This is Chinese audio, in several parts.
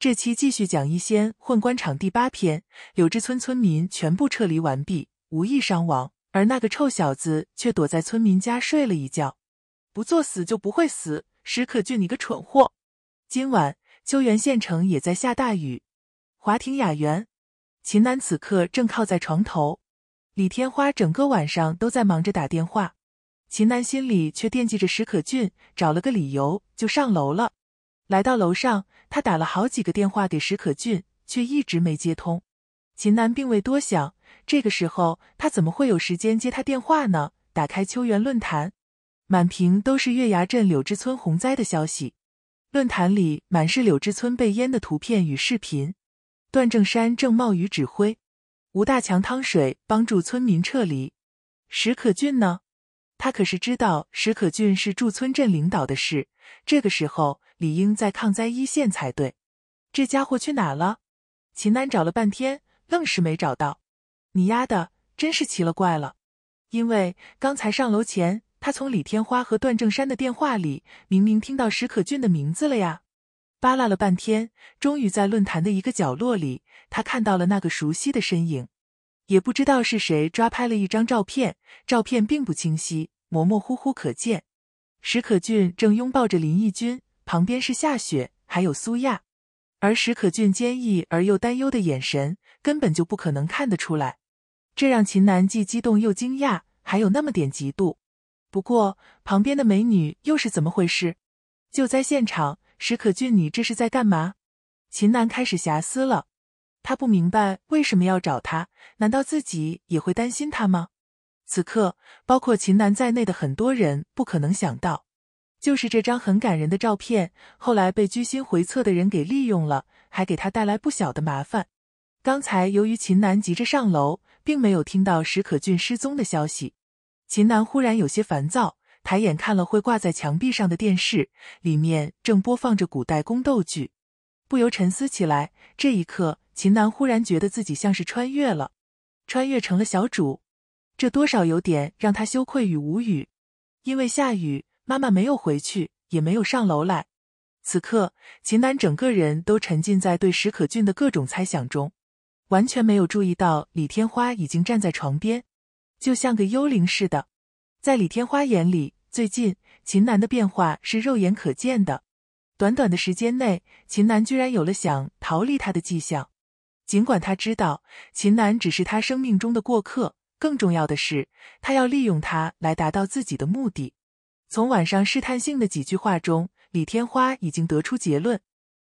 这期继续讲一仙混官场第八篇。柳枝村村民全部撤离完毕，无一伤亡。而那个臭小子却躲在村民家睡了一觉。不作死就不会死。史可俊，你个蠢货！今晚秋原县城也在下大雨。华庭雅园，秦楠此刻正靠在床头。李天花整个晚上都在忙着打电话。秦楠心里却惦记着史可俊，找了个理由就上楼了。来到楼上，他打了好几个电话给史可俊，却一直没接通。秦楠并未多想，这个时候他怎么会有时间接他电话呢？打开秋园论坛，满屏都是月牙镇柳枝村洪灾的消息，论坛里满是柳枝村被淹的图片与视频。段正山正冒雨指挥，吴大强趟水帮助村民撤离。史可俊呢？他可是知道史可俊是驻村镇领导的事。这个时候。理应在抗灾一线才对，这家伙去哪了？秦楠找了半天，愣是没找到。你丫的，真是奇了怪了！因为刚才上楼前，他从李天花和段正山的电话里明明听到史可俊的名字了呀。扒拉了半天，终于在论坛的一个角落里，他看到了那个熟悉的身影。也不知道是谁抓拍了一张照片，照片并不清晰，模模糊糊可见。史可俊正拥抱着林义君，旁边是夏雪，还有苏亚，而史可俊坚毅而又担忧的眼神根本就不可能看得出来，这让秦楠既激动又惊讶，还有那么点嫉妒。不过旁边的美女又是怎么回事？救灾现场，史可俊，你这是在干嘛？秦楠开始遐思了，他不明白为什么要找他，难道自己也会担心他吗？此刻，包括秦楠在内的很多人不可能想到。就是这张很感人的照片，后来被居心回测的人给利用了，还给他带来不小的麻烦。刚才由于秦楠急着上楼，并没有听到史可俊失踪的消息。秦楠忽然有些烦躁，抬眼看了会挂在墙壁上的电视，里面正播放着古代宫斗剧，不由沉思起来。这一刻，秦楠忽然觉得自己像是穿越了，穿越成了小主，这多少有点让他羞愧与无语。因为下雨。妈妈没有回去，也没有上楼来。此刻，秦楠整个人都沉浸在对史可俊的各种猜想中，完全没有注意到李天花已经站在床边，就像个幽灵似的。在李天花眼里，最近秦楠的变化是肉眼可见的。短短的时间内，秦楠居然有了想逃离他的迹象。尽管他知道秦楠只是他生命中的过客，更重要的是，他要利用他来达到自己的目的。从晚上试探性的几句话中，李天花已经得出结论：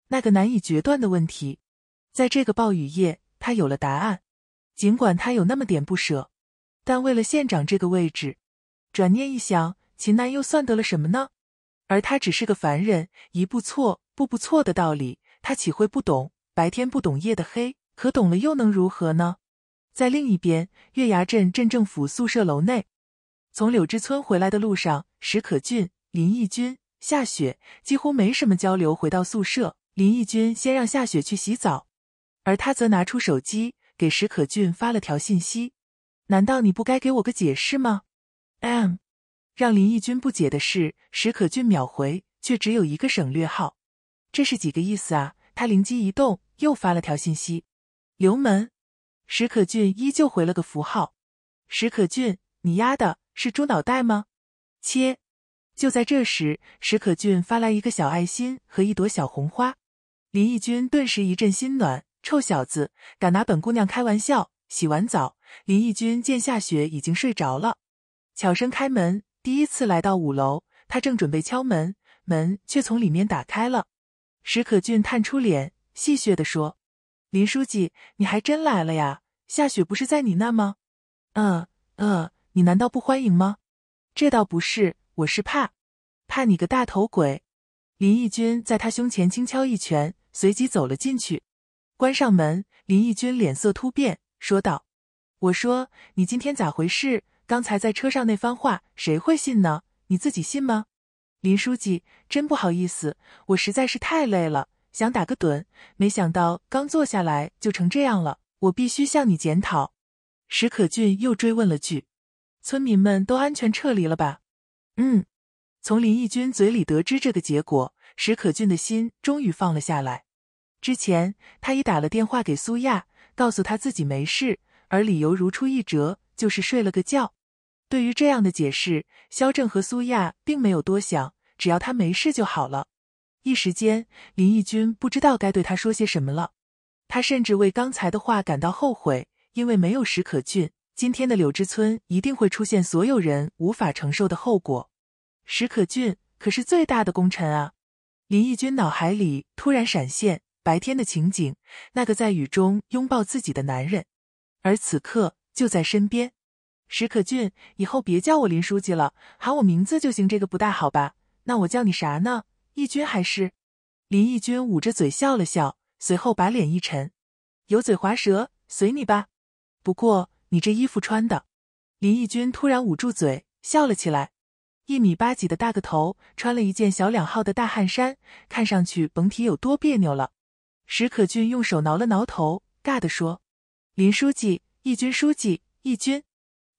那个难以决断的问题，在这个暴雨夜，他有了答案。尽管他有那么点不舍，但为了县长这个位置，转念一想，秦楠又算得了什么呢？而他只是个凡人，一步错，步步错的道理，他岂会不懂？白天不懂夜的黑，可懂了又能如何呢？在另一边，月牙镇镇政府宿舍楼内。从柳枝村回来的路上，史可俊、林义军、夏雪几乎没什么交流。回到宿舍，林义军先让夏雪去洗澡，而他则拿出手机给史可俊发了条信息：“难道你不该给我个解释吗？”M。让林义军不解的是，史可俊秒回，却只有一个省略号，这是几个意思啊？他灵机一动，又发了条信息：“留门。”史可俊依旧回了个符号。史可俊，你丫的！是猪脑袋吗？切！就在这时，史可俊发来一个小爱心和一朵小红花，林义君顿时一阵心暖。臭小子，敢拿本姑娘开玩笑！洗完澡，林义君见夏雪已经睡着了，悄声开门，第一次来到五楼，他正准备敲门，门却从里面打开了。史可俊探出脸，戏谑的说：“林书记，你还真来了呀？夏雪不是在你那吗？”“嗯嗯。”你难道不欢迎吗？这倒不是，我是怕，怕你个大头鬼。林义军在他胸前轻敲一拳，随即走了进去，关上门。林义军脸色突变，说道：“我说你今天咋回事？刚才在车上那番话，谁会信呢？你自己信吗？”林书记，真不好意思，我实在是太累了，想打个盹，没想到刚坐下来就成这样了。我必须向你检讨。史可俊又追问了句。村民们都安全撤离了吧？嗯，从林义军嘴里得知这个结果，史可俊的心终于放了下来。之前他已打了电话给苏亚，告诉他自己没事，而理由如出一辙，就是睡了个觉。对于这样的解释，肖正和苏亚并没有多想，只要他没事就好了。一时间，林义军不知道该对他说些什么了。他甚至为刚才的话感到后悔，因为没有史可俊。今天的柳枝村一定会出现所有人无法承受的后果。史可俊可是最大的功臣啊！林义军脑海里突然闪现白天的情景，那个在雨中拥抱自己的男人，而此刻就在身边。史可俊，以后别叫我林书记了，喊我名字就行，这个不大好吧？那我叫你啥呢？义军还是？林义军捂着嘴笑了笑，随后把脸一沉，油嘴滑舌，随你吧。不过。你这衣服穿的，林义军突然捂住嘴笑了起来。一米八几的大个头穿了一件小两号的大汗衫，看上去甭提有多别扭了。史可俊用手挠了挠头，尬的说：“林书记，义军书记，义军。”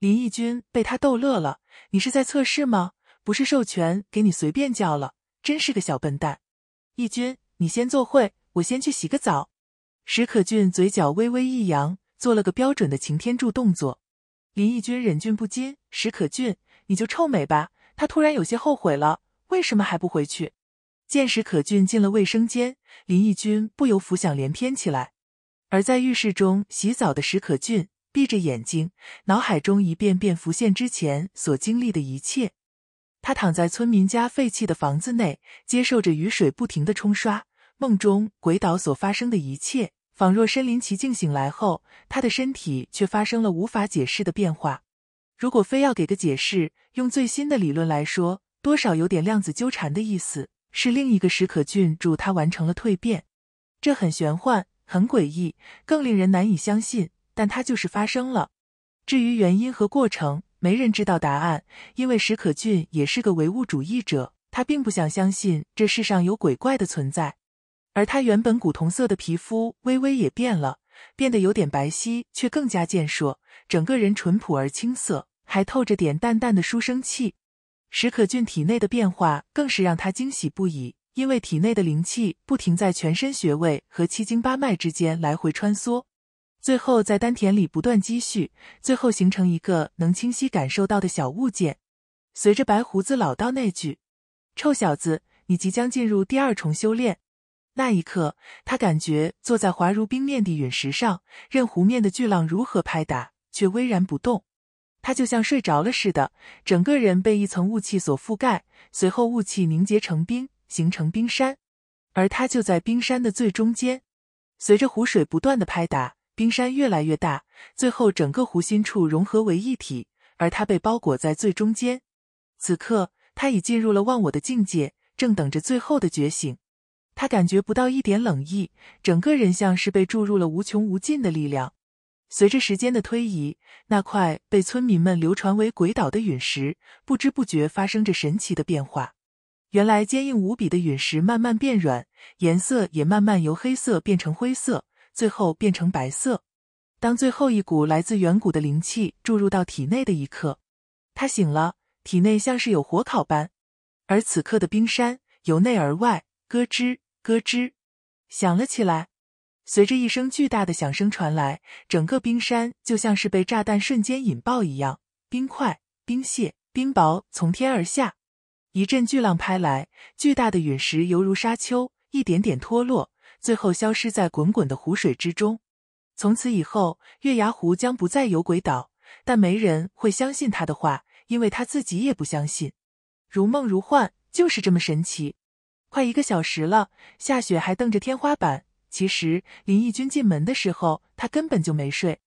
林义军被他逗乐了：“你是在测试吗？不是授权给你随便叫了，真是个小笨蛋。”义军，你先坐会，我先去洗个澡。史可俊嘴角微微一扬。做了个标准的擎天柱动作，林义军忍俊不禁。史可俊，你就臭美吧！他突然有些后悔了，为什么还不回去？见史可俊进了卫生间，林义军不由浮想联翩起来。而在浴室中洗澡的史可俊，闭着眼睛，脑海中一遍遍浮现之前所经历的一切。他躺在村民家废弃的房子内，接受着雨水不停的冲刷。梦中鬼岛所发生的一切。仿若身临其境，醒来后，他的身体却发生了无法解释的变化。如果非要给个解释，用最新的理论来说，多少有点量子纠缠的意思，是另一个史可俊助他完成了蜕变。这很玄幻，很诡异，更令人难以相信。但它就是发生了。至于原因和过程，没人知道答案，因为史可俊也是个唯物主义者，他并不想相信这世上有鬼怪的存在。而他原本古铜色的皮肤微微也变了，变得有点白皙，却更加健硕，整个人淳朴而青涩，还透着点淡淡的书生气。史可俊体内的变化更是让他惊喜不已，因为体内的灵气不停在全身穴位和七经八脉之间来回穿梭，最后在丹田里不断积蓄，最后形成一个能清晰感受到的小物件。随着白胡子老道那句：“臭小子，你即将进入第二重修炼。”那一刻，他感觉坐在滑如冰面的陨石上，任湖面的巨浪如何拍打，却巍然不动。他就像睡着了似的，整个人被一层雾气所覆盖。随后，雾气凝结成冰，形成冰山，而他就在冰山的最中间。随着湖水不断的拍打，冰山越来越大，最后整个湖心处融合为一体，而他被包裹在最中间。此刻，他已进入了忘我的境界，正等着最后的觉醒。他感觉不到一点冷意，整个人像是被注入了无穷无尽的力量。随着时间的推移，那块被村民们流传为鬼岛的陨石，不知不觉发生着神奇的变化。原来坚硬无比的陨石慢慢变软，颜色也慢慢由黑色变成灰色，最后变成白色。当最后一股来自远古的灵气注入到体内的一刻，他醒了，体内像是有火烤般。而此刻的冰山，由内而外，咯吱。咯吱，响了起来。随着一声巨大的响声传来，整个冰山就像是被炸弹瞬间引爆一样，冰块、冰屑、冰雹从天而下。一阵巨浪拍来，巨大的陨石犹如沙丘，一点点脱落，最后消失在滚滚的湖水之中。从此以后，月牙湖将不再有鬼岛，但没人会相信他的话，因为他自己也不相信。如梦如幻，就是这么神奇。快一个小时了，夏雪还瞪着天花板。其实林毅军进门的时候，他根本就没睡。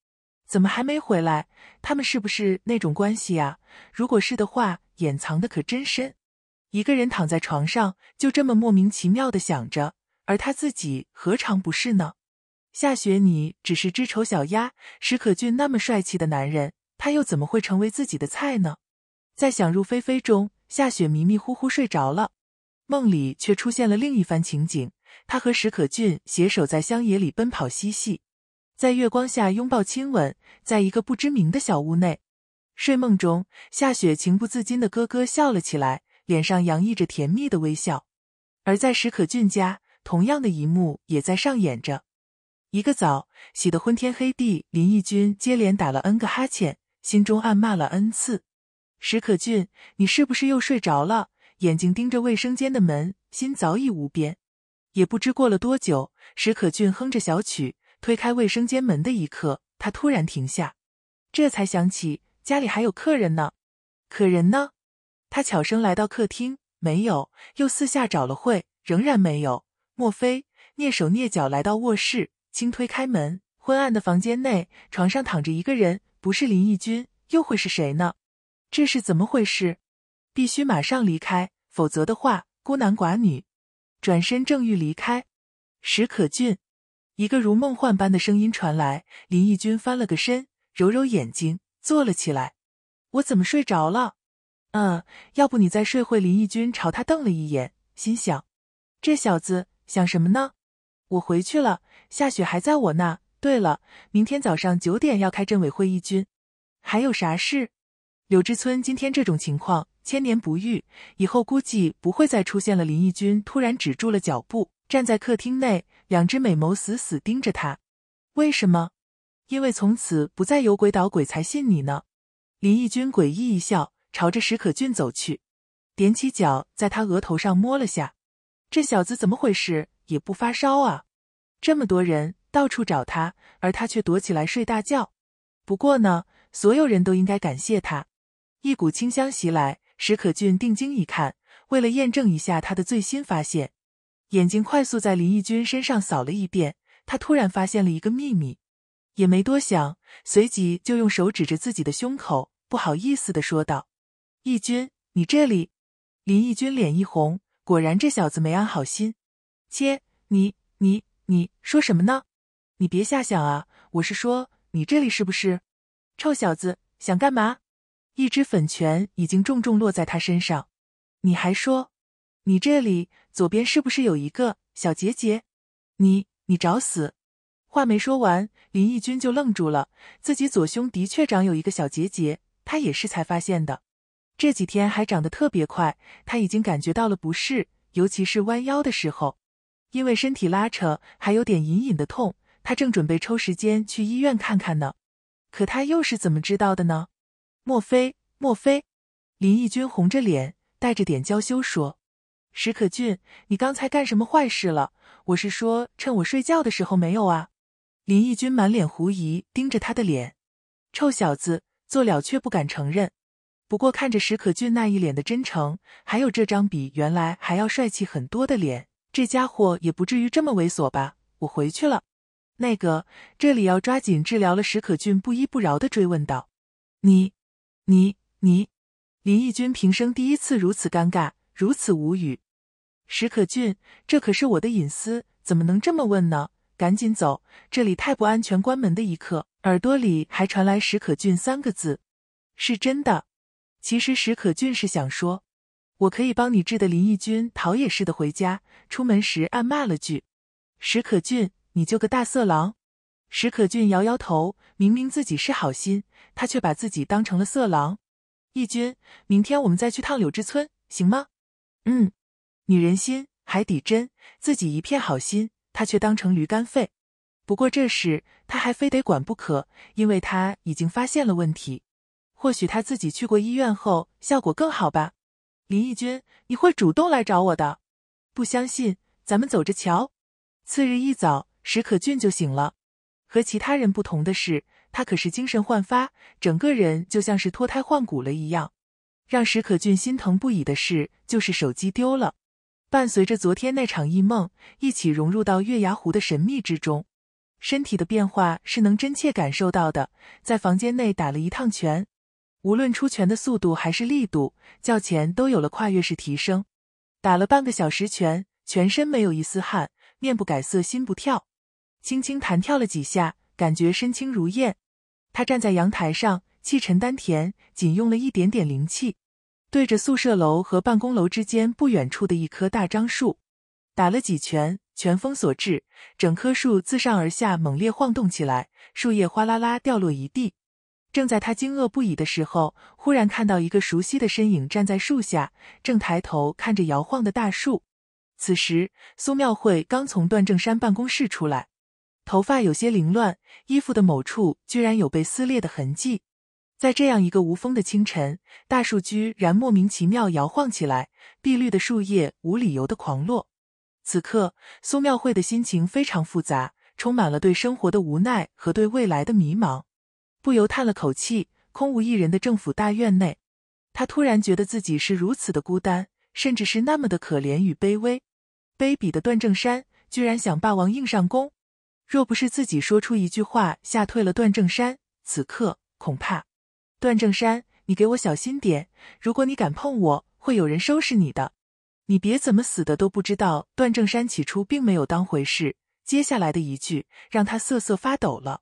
怎么还没回来？他们是不是那种关系啊？如果是的话，掩藏的可真深。一个人躺在床上，就这么莫名其妙的想着，而他自己何尝不是呢？夏雪，你只是只丑小鸭。史可俊那么帅气的男人，他又怎么会成为自己的菜呢？在想入非非中，夏雪迷迷糊糊睡着了。梦里却出现了另一番情景，他和史可俊携手在乡野里奔跑嬉戏，在月光下拥抱亲吻，在一个不知名的小屋内，睡梦中夏雪情不自禁的咯咯笑了起来，脸上洋溢着甜蜜的微笑。而在史可俊家，同样的一幕也在上演着。一个早洗的昏天黑地，林逸君接连打了 n 个哈欠，心中暗骂了 n 次：“史可俊，你是不是又睡着了？”眼睛盯着卫生间的门，心早已无边。也不知过了多久，史可俊哼着小曲推开卫生间门的一刻，他突然停下，这才想起家里还有客人呢。可人呢？他悄声来到客厅，没有，又四下找了会，仍然没有。莫非？蹑手蹑脚来到卧室，轻推开门，昏暗的房间内，床上躺着一个人，不是林义君，又会是谁呢？这是怎么回事？必须马上离开，否则的话，孤男寡女。转身正欲离开，史可俊一个如梦幻般的声音传来。林义君翻了个身，揉揉眼睛，坐了起来。我怎么睡着了？嗯，要不你再睡会。林义君朝他瞪了一眼，心想：这小子想什么呢？我回去了，夏雪还在我那。对了，明天早上九点要开镇委会议，军，还有啥事？柳枝村今天这种情况。千年不遇，以后估计不会再出现了。林毅君突然止住了脚步，站在客厅内，两只美眸死死盯着他。为什么？因为从此不再有鬼捣鬼才信你呢。林毅君诡异一笑，朝着史可俊走去，踮起脚在他额头上摸了下。这小子怎么回事？也不发烧啊！这么多人到处找他，而他却躲起来睡大觉。不过呢，所有人都应该感谢他。一股清香袭来。石可俊定睛一看，为了验证一下他的最新发现，眼睛快速在林义军身上扫了一遍。他突然发现了一个秘密，也没多想，随即就用手指着自己的胸口，不好意思的说道：“义军，你这里。”林义军脸一红，果然这小子没安好心。切，你你你，说什么呢？你别瞎想啊！我是说，你这里是不是？臭小子，想干嘛？一只粉拳已经重重落在他身上，你还说，你这里左边是不是有一个小结节？你你找死！话没说完，林逸军就愣住了。自己左胸的确长有一个小结节，他也是才发现的。这几天还长得特别快，他已经感觉到了不适，尤其是弯腰的时候，因为身体拉扯还有点隐隐的痛。他正准备抽时间去医院看看呢，可他又是怎么知道的呢？莫非？莫非？林奕君红着脸，带着点娇羞说：“史可俊，你刚才干什么坏事了？我是说，趁我睡觉的时候没有啊？”林奕君满脸狐疑，盯着他的脸：“臭小子，做了却不敢承认。不过看着史可俊那一脸的真诚，还有这张比原来还要帅气很多的脸，这家伙也不至于这么猥琐吧？”我回去了。那个，这里要抓紧治疗了。”史可俊不依不饶的追问道：“你？”你你，林奕君平生第一次如此尴尬，如此无语。史可俊，这可是我的隐私，怎么能这么问呢？赶紧走，这里太不安全。关门的一刻，耳朵里还传来史可俊三个字，是真的。其实史可俊是想说，我可以帮你治的。林奕君逃也似的回家，出门时暗骂了句：史可俊，你就个大色狼。石可俊摇摇头，明明自己是好心，他却把自己当成了色狼。义军，明天我们再去趟柳枝村，行吗？嗯，女人心海底针，自己一片好心，他却当成驴肝肺。不过这事他还非得管不可，因为他已经发现了问题。或许他自己去过医院后效果更好吧。林义军，你会主动来找我的，不相信，咱们走着瞧。次日一早，石可俊就醒了。和其他人不同的是，他可是精神焕发，整个人就像是脱胎换骨了一样。让史可俊心疼不已的事，就是手机丢了，伴随着昨天那场异梦一起融入到月牙湖的神秘之中。身体的变化是能真切感受到的，在房间内打了一趟拳，无论出拳的速度还是力度，较前都有了跨越式提升。打了半个小时拳，全身没有一丝汗，面不改色，心不跳。轻轻弹跳了几下，感觉身轻如燕。他站在阳台上，气沉丹田，仅用了一点点灵气，对着宿舍楼和办公楼之间不远处的一棵大樟树打了几拳。拳风所致，整棵树自上而下猛烈晃动起来，树叶哗啦啦掉落一地。正在他惊愕不已的时候，忽然看到一个熟悉的身影站在树下，正抬头看着摇晃的大树。此时，苏妙慧刚从段正山办公室出来。头发有些凌乱，衣服的某处居然有被撕裂的痕迹。在这样一个无风的清晨，大树居然莫名其妙摇晃起来，碧绿的树叶无理由的狂落。此刻，苏妙慧的心情非常复杂，充满了对生活的无奈和对未来的迷茫，不由叹了口气。空无一人的政府大院内，他突然觉得自己是如此的孤单，甚至是那么的可怜与卑微。卑鄙的段正山居然想霸王硬上弓！若不是自己说出一句话吓退了段正山，此刻恐怕段正山，你给我小心点！如果你敢碰我，会有人收拾你的！你别怎么死的都不知道。段正山起初并没有当回事，接下来的一句让他瑟瑟发抖了。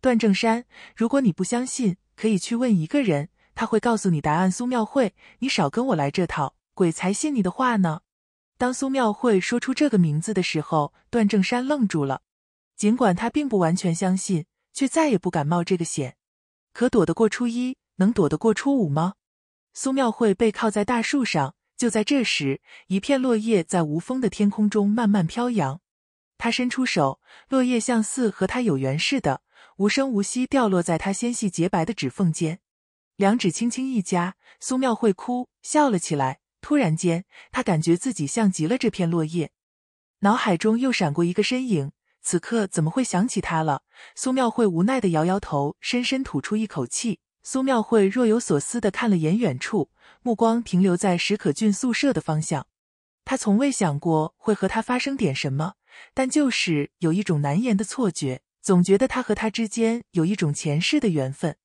段正山，如果你不相信，可以去问一个人，他会告诉你答案。苏妙慧，你少跟我来这套，鬼才信你的话呢！当苏妙慧说出这个名字的时候，段正山愣住了。尽管他并不完全相信，却再也不敢冒这个险。可躲得过初一，能躲得过初五吗？苏妙慧背靠在大树上，就在这时，一片落叶在无风的天空中慢慢飘扬。他伸出手，落叶像似和他有缘似的，无声无息掉落在他纤细洁白的指缝间。两指轻轻一夹，苏妙慧哭笑了起来。突然间，他感觉自己像极了这片落叶，脑海中又闪过一个身影。此刻怎么会想起他了？苏妙慧无奈的摇摇头，深深吐出一口气。苏妙慧若有所思的看了眼远处，目光停留在史可俊宿舍的方向。她从未想过会和他发生点什么，但就是有一种难言的错觉，总觉得他和她之间有一种前世的缘分。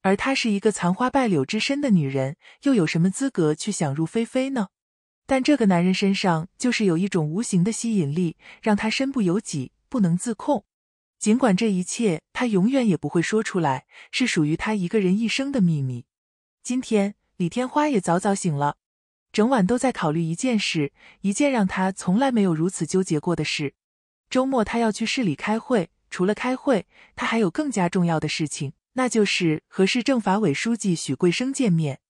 而她是一个残花败柳之身的女人，又有什么资格去想入非非呢？但这个男人身上就是有一种无形的吸引力，让她身不由己。不能自控，尽管这一切他永远也不会说出来，是属于他一个人一生的秘密。今天李天花也早早醒了，整晚都在考虑一件事，一件让他从来没有如此纠结过的事。周末他要去市里开会，除了开会，他还有更加重要的事情，那就是和市政法委书记许桂生见面。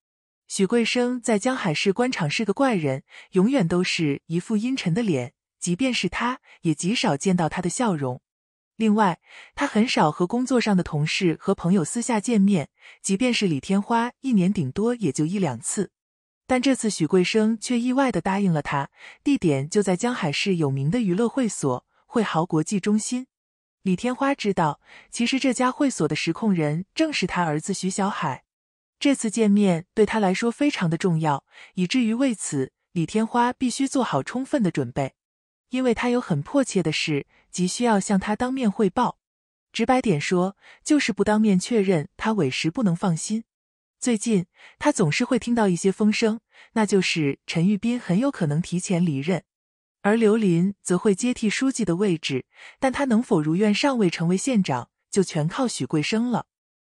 许桂生在江海市官场是个怪人，永远都是一副阴沉的脸。即便是他，也极少见到他的笑容。另外，他很少和工作上的同事和朋友私下见面，即便是李天花，一年顶多也就一两次。但这次许桂生却意外的答应了他，地点就在江海市有名的娱乐会所——汇豪国际中心。李天花知道，其实这家会所的实控人正是他儿子许小海。这次见面对他来说非常的重要，以至于为此，李天花必须做好充分的准备。因为他有很迫切的事，急需要向他当面汇报。直白点说，就是不当面确认他委实不能放心。最近，他总是会听到一些风声，那就是陈玉斌很有可能提前离任，而刘林则会接替书记的位置。但他能否如愿尚未成为县长，就全靠许桂生了。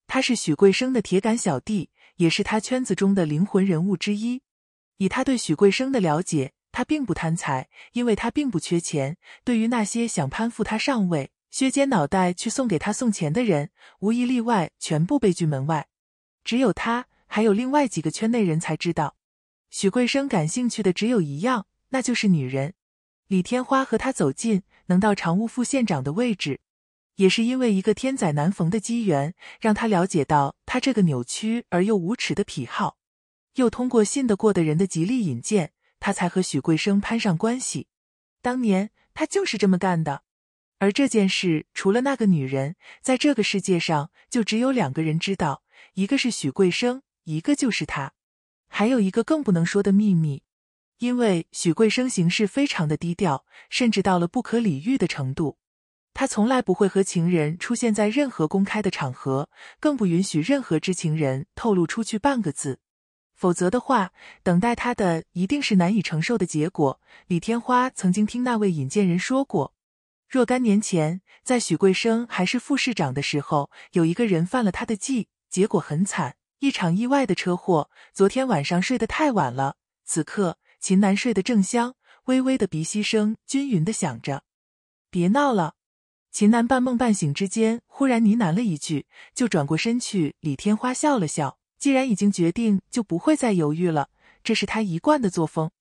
他是许桂生的铁杆小弟，也是他圈子中的灵魂人物之一。以他对许桂生的了解。他并不贪财，因为他并不缺钱。对于那些想攀附他上位、削尖脑袋去送给他送钱的人，无一例外，全部被拒门外。只有他，还有另外几个圈内人才知道，许桂生感兴趣的只有一样，那就是女人。李天花和他走近，能到常务副县长的位置，也是因为一个天载难逢的机缘，让他了解到他这个扭曲而又无耻的癖好，又通过信得过的人的极力引荐。他才和许桂生攀上关系，当年他就是这么干的。而这件事除了那个女人，在这个世界上就只有两个人知道，一个是许桂生，一个就是他。还有一个更不能说的秘密，因为许桂生行事非常的低调，甚至到了不可理喻的程度。他从来不会和情人出现在任何公开的场合，更不允许任何知情人透露出去半个字。否则的话，等待他的一定是难以承受的结果。李天花曾经听那位引荐人说过，若干年前，在许桂生还是副市长的时候，有一个人犯了他的忌，结果很惨，一场意外的车祸。昨天晚上睡得太晚了，此刻秦楠睡得正香，微微的鼻息声均匀的响着。别闹了，秦楠半梦半醒之间忽然呢喃了一句，就转过身去。李天花笑了笑。既然已经决定，就不会再犹豫了。这是他一贯的作风。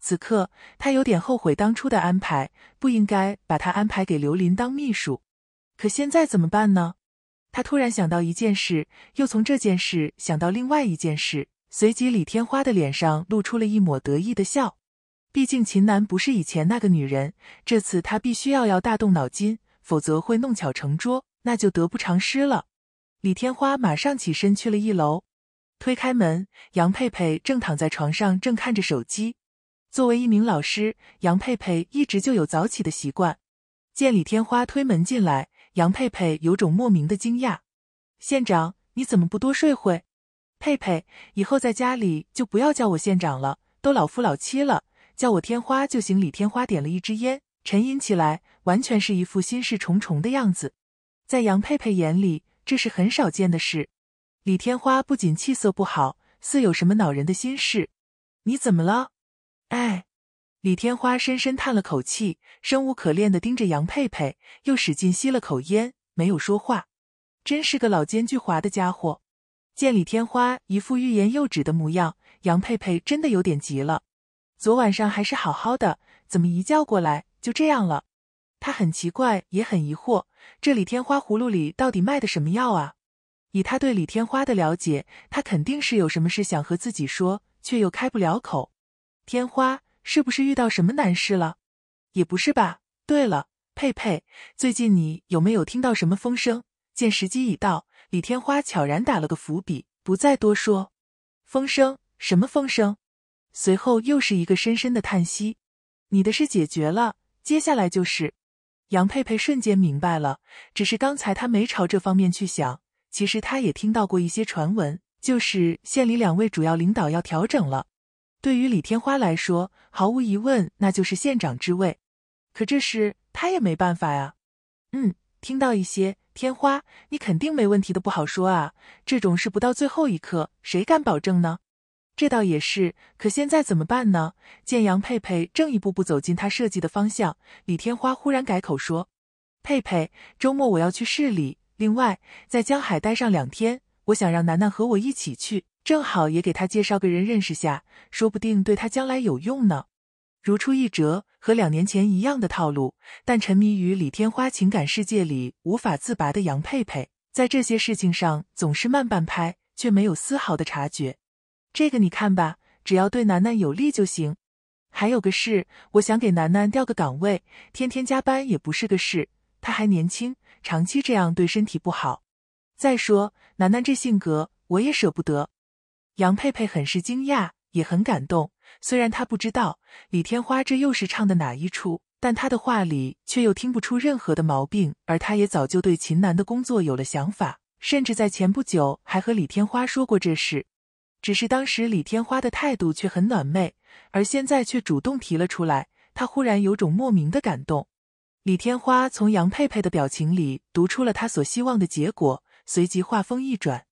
此刻他有点后悔当初的安排，不应该把他安排给刘林当秘书。可现在怎么办呢？他突然想到一件事，又从这件事想到另外一件事。随即，李天花的脸上露出了一抹得意的笑。毕竟秦楠不是以前那个女人，这次他必须要要大动脑筋，否则会弄巧成拙，那就得不偿失了。李天花马上起身去了一楼。推开门，杨佩佩正躺在床上，正看着手机。作为一名老师，杨佩佩一直就有早起的习惯。见李天花推门进来，杨佩佩有种莫名的惊讶：“县长，你怎么不多睡会？”佩佩，以后在家里就不要叫我县长了，都老夫老妻了，叫我天花就行。”李天花点了一支烟，沉吟起来，完全是一副心事重重的样子。在杨佩佩眼里，这是很少见的事。李天花不仅气色不好，似有什么恼人的心事。你怎么了？哎，李天花深深叹了口气，生无可恋的盯着杨佩佩，又使劲吸了口烟，没有说话。真是个老奸巨猾的家伙。见李天花一副欲言又止的模样，杨佩佩真的有点急了。昨晚上还是好好的，怎么一觉过来就这样了？他很奇怪，也很疑惑，这李天花葫芦里到底卖的什么药啊？以他对李天花的了解，他肯定是有什么事想和自己说，却又开不了口。天花是不是遇到什么难事了？也不是吧。对了，佩佩，最近你有没有听到什么风声？见时机已到，李天花悄然打了个伏笔，不再多说。风声？什么风声？随后又是一个深深的叹息。你的事解决了，接下来就是……杨佩佩瞬间明白了，只是刚才她没朝这方面去想。其实他也听到过一些传闻，就是县里两位主要领导要调整了。对于李天花来说，毫无疑问，那就是县长之位。可这事他也没办法呀。嗯，听到一些天花，你肯定没问题的，不好说啊。这种事不到最后一刻，谁敢保证呢？这倒也是。可现在怎么办呢？见杨佩佩正一步步走进他设计的方向，李天花忽然改口说：“佩佩，周末我要去市里。”另外，在江海待上两天，我想让楠楠和我一起去，正好也给他介绍个人认识下，说不定对他将来有用呢。如出一辙，和两年前一样的套路。但沉迷于李天花情感世界里无法自拔的杨佩佩，在这些事情上总是慢半拍，却没有丝毫的察觉。这个你看吧，只要对楠楠有利就行。还有个事，我想给楠楠调个岗位，天天加班也不是个事。他还年轻，长期这样对身体不好。再说，楠楠这性格，我也舍不得。杨佩佩很是惊讶，也很感动。虽然她不知道李天花这又是唱的哪一出，但她的话里却又听不出任何的毛病。而她也早就对秦楠的工作有了想法，甚至在前不久还和李天花说过这事。只是当时李天花的态度却很暖昧，而现在却主动提了出来，她忽然有种莫名的感动。李天花从杨佩佩的表情里读出了他所希望的结果，随即话锋一转：“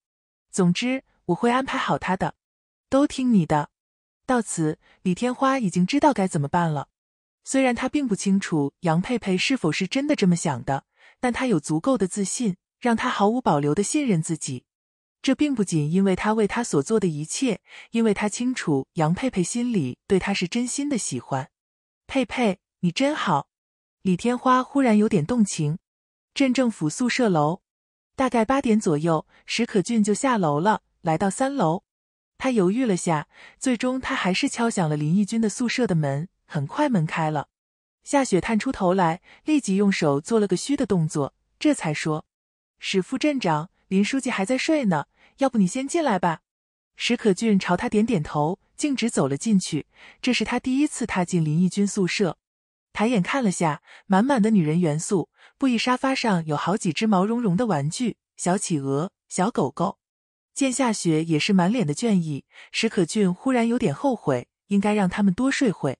总之，我会安排好他的，都听你的。”到此，李天花已经知道该怎么办了。虽然他并不清楚杨佩佩是否是真的这么想的，但他有足够的自信，让他毫无保留的信任自己。这并不仅因为他为他所做的一切，因为他清楚杨佩佩心里对他是真心的喜欢。佩佩，你真好。李天花忽然有点动情。镇政府宿舍楼，大概八点左右，史可俊就下楼了，来到三楼。他犹豫了下，最终他还是敲响了林义军的宿舍的门。很快门开了，夏雪探出头来，立即用手做了个虚的动作，这才说：“史副镇长，林书记还在睡呢，要不你先进来吧。”史可俊朝他点点头，径直走了进去。这是他第一次踏进林义军宿舍。抬眼看了下，满满的女人元素，布艺沙发上有好几只毛茸茸的玩具小企鹅、小狗狗。见夏雪也是满脸的倦意，史可俊忽然有点后悔，应该让他们多睡会。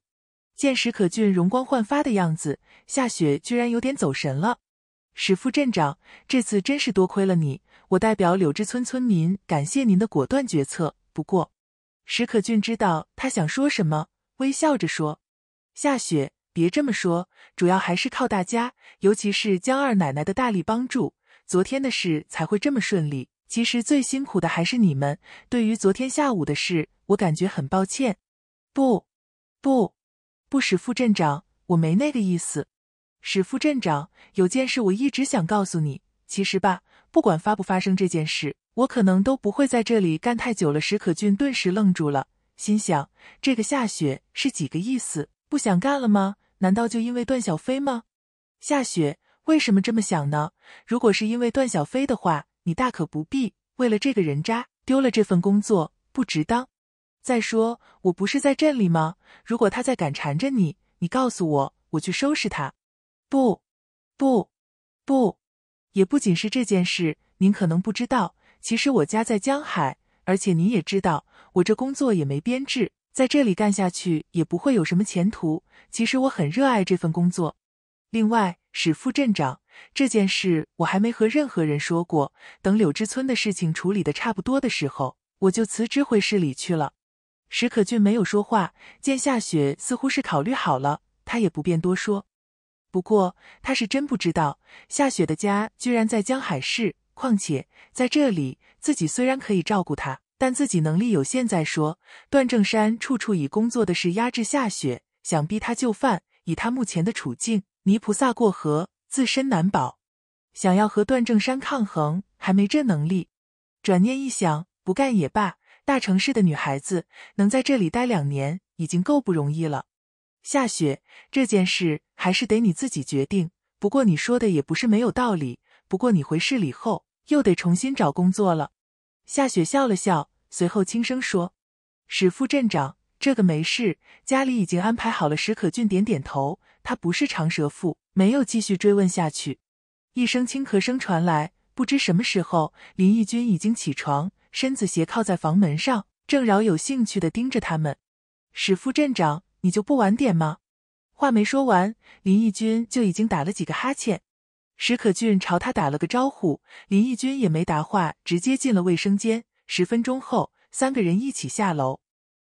见史可俊容光焕发的样子，夏雪居然有点走神了。史副镇长，这次真是多亏了你，我代表柳枝村村民感谢您的果断决策。不过，史可俊知道他想说什么，微笑着说：“夏雪。”别这么说，主要还是靠大家，尤其是江二奶奶的大力帮助，昨天的事才会这么顺利。其实最辛苦的还是你们。对于昨天下午的事，我感觉很抱歉。不，不，不，史副镇长，我没那个意思。史副镇长，有件事我一直想告诉你。其实吧，不管发不发生这件事，我可能都不会在这里干太久了。史可俊顿时愣住了，心想：这个下雪是几个意思？不想干了吗？难道就因为段小飞吗？夏雪，为什么这么想呢？如果是因为段小飞的话，你大可不必为了这个人渣丢了这份工作，不值当。再说，我不是在镇里吗？如果他再敢缠着你，你告诉我，我去收拾他。不，不，不，也不仅是这件事。您可能不知道，其实我家在江海，而且您也知道，我这工作也没编制。在这里干下去也不会有什么前途。其实我很热爱这份工作。另外，史副镇长这件事我还没和任何人说过。等柳枝村的事情处理的差不多的时候，我就辞职回市里去了。史可俊没有说话，见夏雪似乎是考虑好了，他也不便多说。不过他是真不知道夏雪的家居然在江海市，况且在这里自己虽然可以照顾她。但自己能力有限，再说段正山处处以工作的事压制夏雪，想逼他就范。以他目前的处境，泥菩萨过河，自身难保。想要和段正山抗衡，还没这能力。转念一想，不干也罢。大城市的女孩子能在这里待两年，已经够不容易了。夏雪这件事还是得你自己决定。不过你说的也不是没有道理。不过你回市里后，又得重新找工作了。夏雪笑了笑。随后轻声说：“史副镇长，这个没事，家里已经安排好了。”史可俊点点头，他不是长舌妇，没有继续追问下去。一声轻咳声传来，不知什么时候，林义军已经起床，身子斜靠在房门上，正饶有兴趣的盯着他们。史副镇长，你就不晚点吗？话没说完，林义军就已经打了几个哈欠。史可俊朝他打了个招呼，林义军也没答话，直接进了卫生间。十分钟后，三个人一起下楼。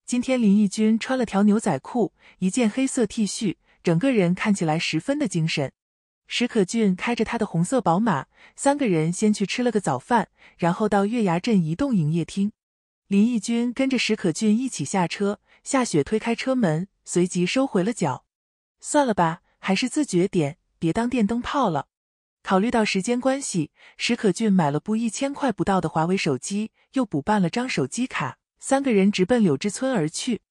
今天林义军穿了条牛仔裤，一件黑色 T 恤，整个人看起来十分的精神。史可俊开着他的红色宝马，三个人先去吃了个早饭，然后到月牙镇移动营业厅。林义军跟着史可俊一起下车，夏雪推开车门，随即收回了脚。算了吧，还是自觉点，别当电灯泡了。考虑到时间关系，史可俊买了部一千块不到的华为手机，又补办了张手机卡，三个人直奔柳枝村而去。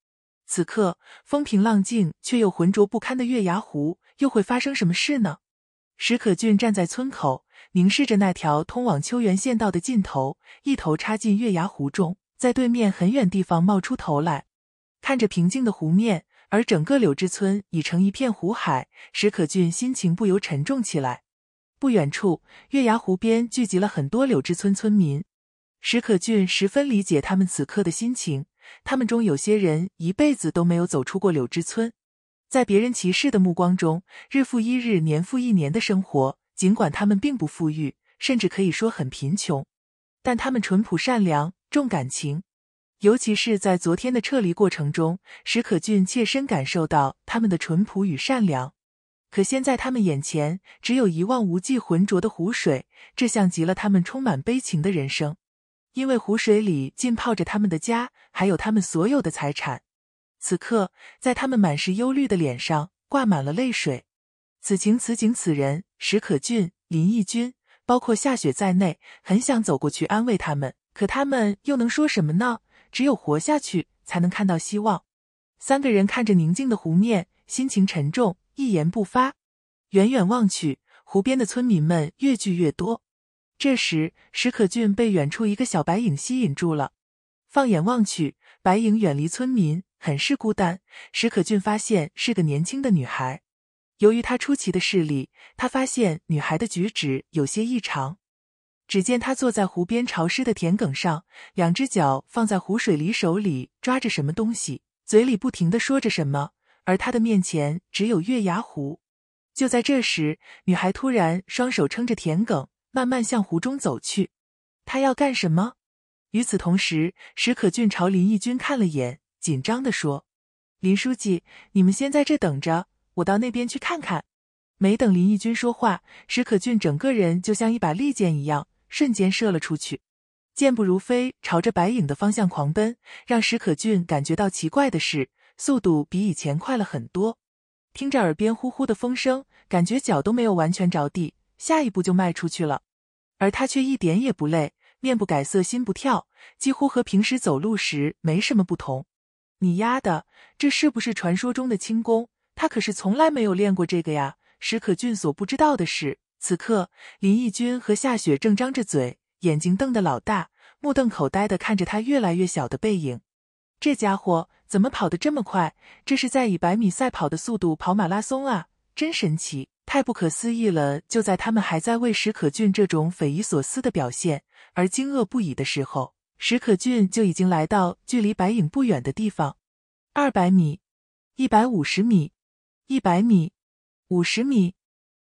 此刻风平浪静却又浑浊不堪的月牙湖，又会发生什么事呢？史可俊站在村口，凝视着那条通往秋原县道的尽头，一头插进月牙湖中，在对面很远地方冒出头来，看着平静的湖面，而整个柳枝村已成一片湖海。史可俊心情不由沉重起来。不远处，月牙湖边聚集了很多柳枝村村民。史可俊十分理解他们此刻的心情。他们中有些人一辈子都没有走出过柳枝村，在别人歧视的目光中，日复一日、年复一年的生活。尽管他们并不富裕，甚至可以说很贫穷，但他们淳朴善良、重感情。尤其是在昨天的撤离过程中，史可俊切身感受到他们的淳朴与善良。可现在他们眼前只有一望无际浑浊的湖水，这像极了他们充满悲情的人生，因为湖水里浸泡着他们的家，还有他们所有的财产。此刻，在他们满是忧虑的脸上挂满了泪水。此情此景，此人史可俊、林义军，包括夏雪在内，很想走过去安慰他们，可他们又能说什么呢？只有活下去，才能看到希望。三个人看着宁静的湖面，心情沉重。一言不发，远远望去，湖边的村民们越聚越多。这时，史可俊被远处一个小白影吸引住了。放眼望去，白影远离村民，很是孤单。史可俊发现是个年轻的女孩。由于他出奇的视力，他发现女孩的举止有些异常。只见她坐在湖边潮湿的田埂上，两只脚放在湖水里，手里抓着什么东西，嘴里不停的说着什么。而他的面前只有月牙湖。就在这时，女孩突然双手撑着田埂，慢慢向湖中走去。她要干什么？与此同时，史可俊朝林义军看了眼，紧张的说：“林书记，你们先在这等着，我到那边去看看。”没等林义军说话，史可俊整个人就像一把利剑一样，瞬间射了出去，健步如飞，朝着白影的方向狂奔。让史可俊感觉到奇怪的是。速度比以前快了很多，听着耳边呼呼的风声，感觉脚都没有完全着地，下一步就迈出去了，而他却一点也不累，面不改色，心不跳，几乎和平时走路时没什么不同。你丫的，这是不是传说中的轻功？他可是从来没有练过这个呀！史可俊所不知道的是，此刻林毅君和夏雪正张着嘴，眼睛瞪得老大，目瞪口呆的看着他越来越小的背影。这家伙！怎么跑得这么快？这是在以百米赛跑的速度跑马拉松啊！真神奇，太不可思议了！就在他们还在为史可俊这种匪夷所思的表现而惊愕不已的时候，史可俊就已经来到距离白影不远的地方。二百米，一百五十米，一百米，五十米。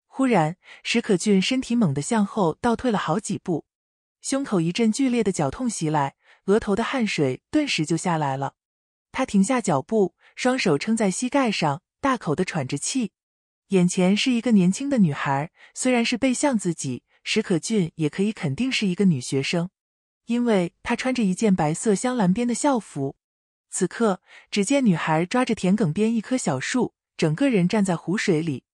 忽然，史可俊身体猛地向后倒退了好几步，胸口一阵剧烈的绞痛袭来，额头的汗水顿时就下来了。他停下脚步，双手撑在膝盖上，大口的喘着气。眼前是一个年轻的女孩，虽然是背向自己，史可俊也可以肯定是一个女学生，因为她穿着一件白色镶蓝边的校服。此刻，只见女孩抓着田埂边一棵小树，整个人站在湖水里，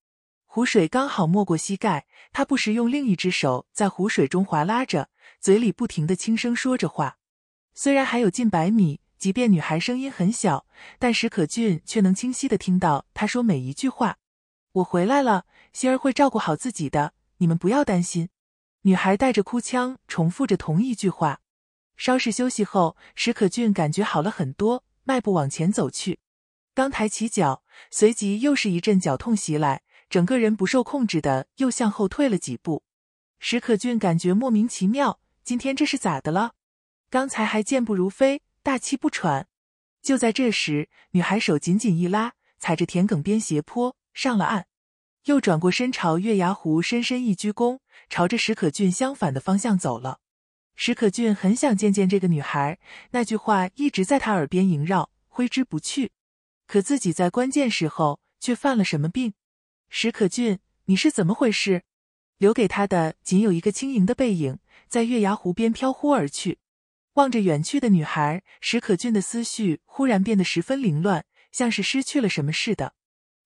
湖水刚好没过膝盖。她不时用另一只手在湖水中划拉着，嘴里不停的轻声说着话。虽然还有近百米。即便女孩声音很小，但史可俊却能清晰的听到她说每一句话。我回来了，心儿会照顾好自己的，你们不要担心。女孩带着哭腔重复着同一句话。稍事休息后，史可俊感觉好了很多，迈步往前走去。刚抬起脚，随即又是一阵脚痛袭来，整个人不受控制的又向后退了几步。史可俊感觉莫名其妙，今天这是咋的了？刚才还健步如飞。大气不喘，就在这时，女孩手紧紧一拉，踩着田埂边斜坡上了岸，又转过身朝月牙湖深深一鞠躬，朝着史可俊相反的方向走了。史可俊很想见见这个女孩，那句话一直在他耳边萦绕，挥之不去。可自己在关键时候却犯了什么病？史可俊，你是怎么回事？留给他的仅有一个轻盈的背影，在月牙湖边飘忽而去。望着远去的女孩，史可俊的思绪忽然变得十分凌乱，像是失去了什么似的。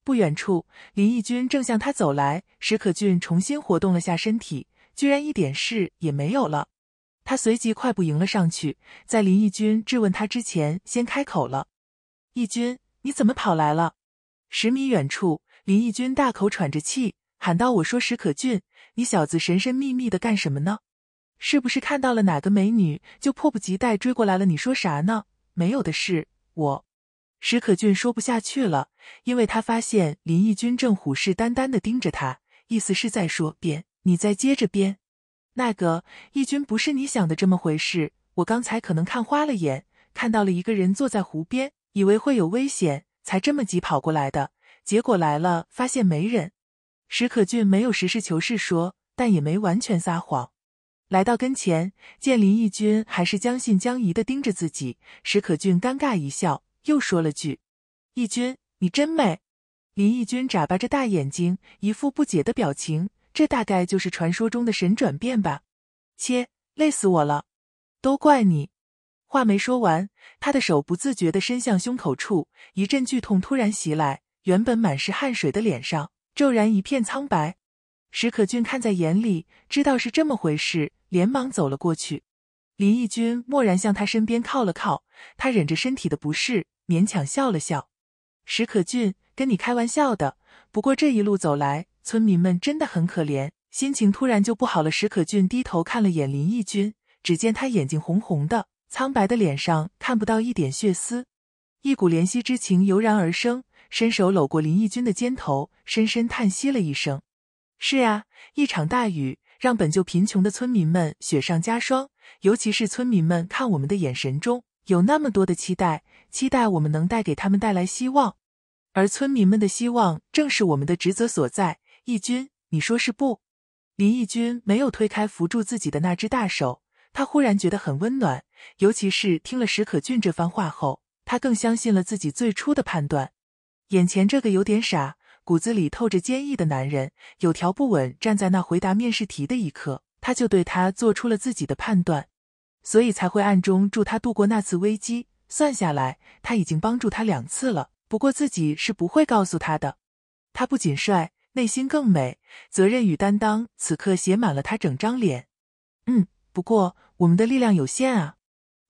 不远处，林义君正向他走来。史可俊重新活动了下身体，居然一点事也没有了。他随即快步迎了上去，在林义君质问他之前，先开口了：“义君，你怎么跑来了？”十米远处，林义君大口喘着气，喊道：“我说史可俊，你小子神神秘秘的干什么呢？”是不是看到了哪个美女就迫不及待追过来了？你说啥呢？没有的事，我，史可俊说不下去了，因为他发现林义军正虎视眈眈的盯着他，意思是在说：“编，你再接着编。”那个义军不是你想的这么回事，我刚才可能看花了眼，看到了一个人坐在湖边，以为会有危险，才这么急跑过来的。结果来了，发现没人。史可俊没有实事求是说，但也没完全撒谎。来到跟前，见林义军还是将信将疑的盯着自己，史可俊尴尬一笑，又说了句：“义军，你真美。”林义军眨巴着大眼睛，一副不解的表情。这大概就是传说中的神转变吧？切，累死我了，都怪你！话没说完，他的手不自觉的伸向胸口处，一阵剧痛突然袭来，原本满是汗水的脸上骤然一片苍白。史可俊看在眼里，知道是这么回事，连忙走了过去。林奕军蓦然向他身边靠了靠，他忍着身体的不适，勉强笑了笑。史可俊跟你开玩笑的，不过这一路走来，村民们真的很可怜，心情突然就不好了。史可俊低头看了眼林奕军，只见他眼睛红红的，苍白的脸上看不到一点血丝，一股怜惜之情油然而生，伸手搂过林奕军的肩头，深深叹息了一声。是啊，一场大雨让本就贫穷的村民们雪上加霜，尤其是村民们看我们的眼神中有那么多的期待，期待我们能带给他们带来希望，而村民们的希望正是我们的职责所在。义军，你说是不？林义军没有推开扶住自己的那只大手，他忽然觉得很温暖，尤其是听了史可俊这番话后，他更相信了自己最初的判断，眼前这个有点傻。骨子里透着坚毅的男人，有条不紊站在那回答面试题的一刻，他就对他做出了自己的判断，所以才会暗中助他度过那次危机。算下来，他已经帮助他两次了，不过自己是不会告诉他的。他不仅帅，内心更美，责任与担当此刻写满了他整张脸。嗯，不过我们的力量有限啊。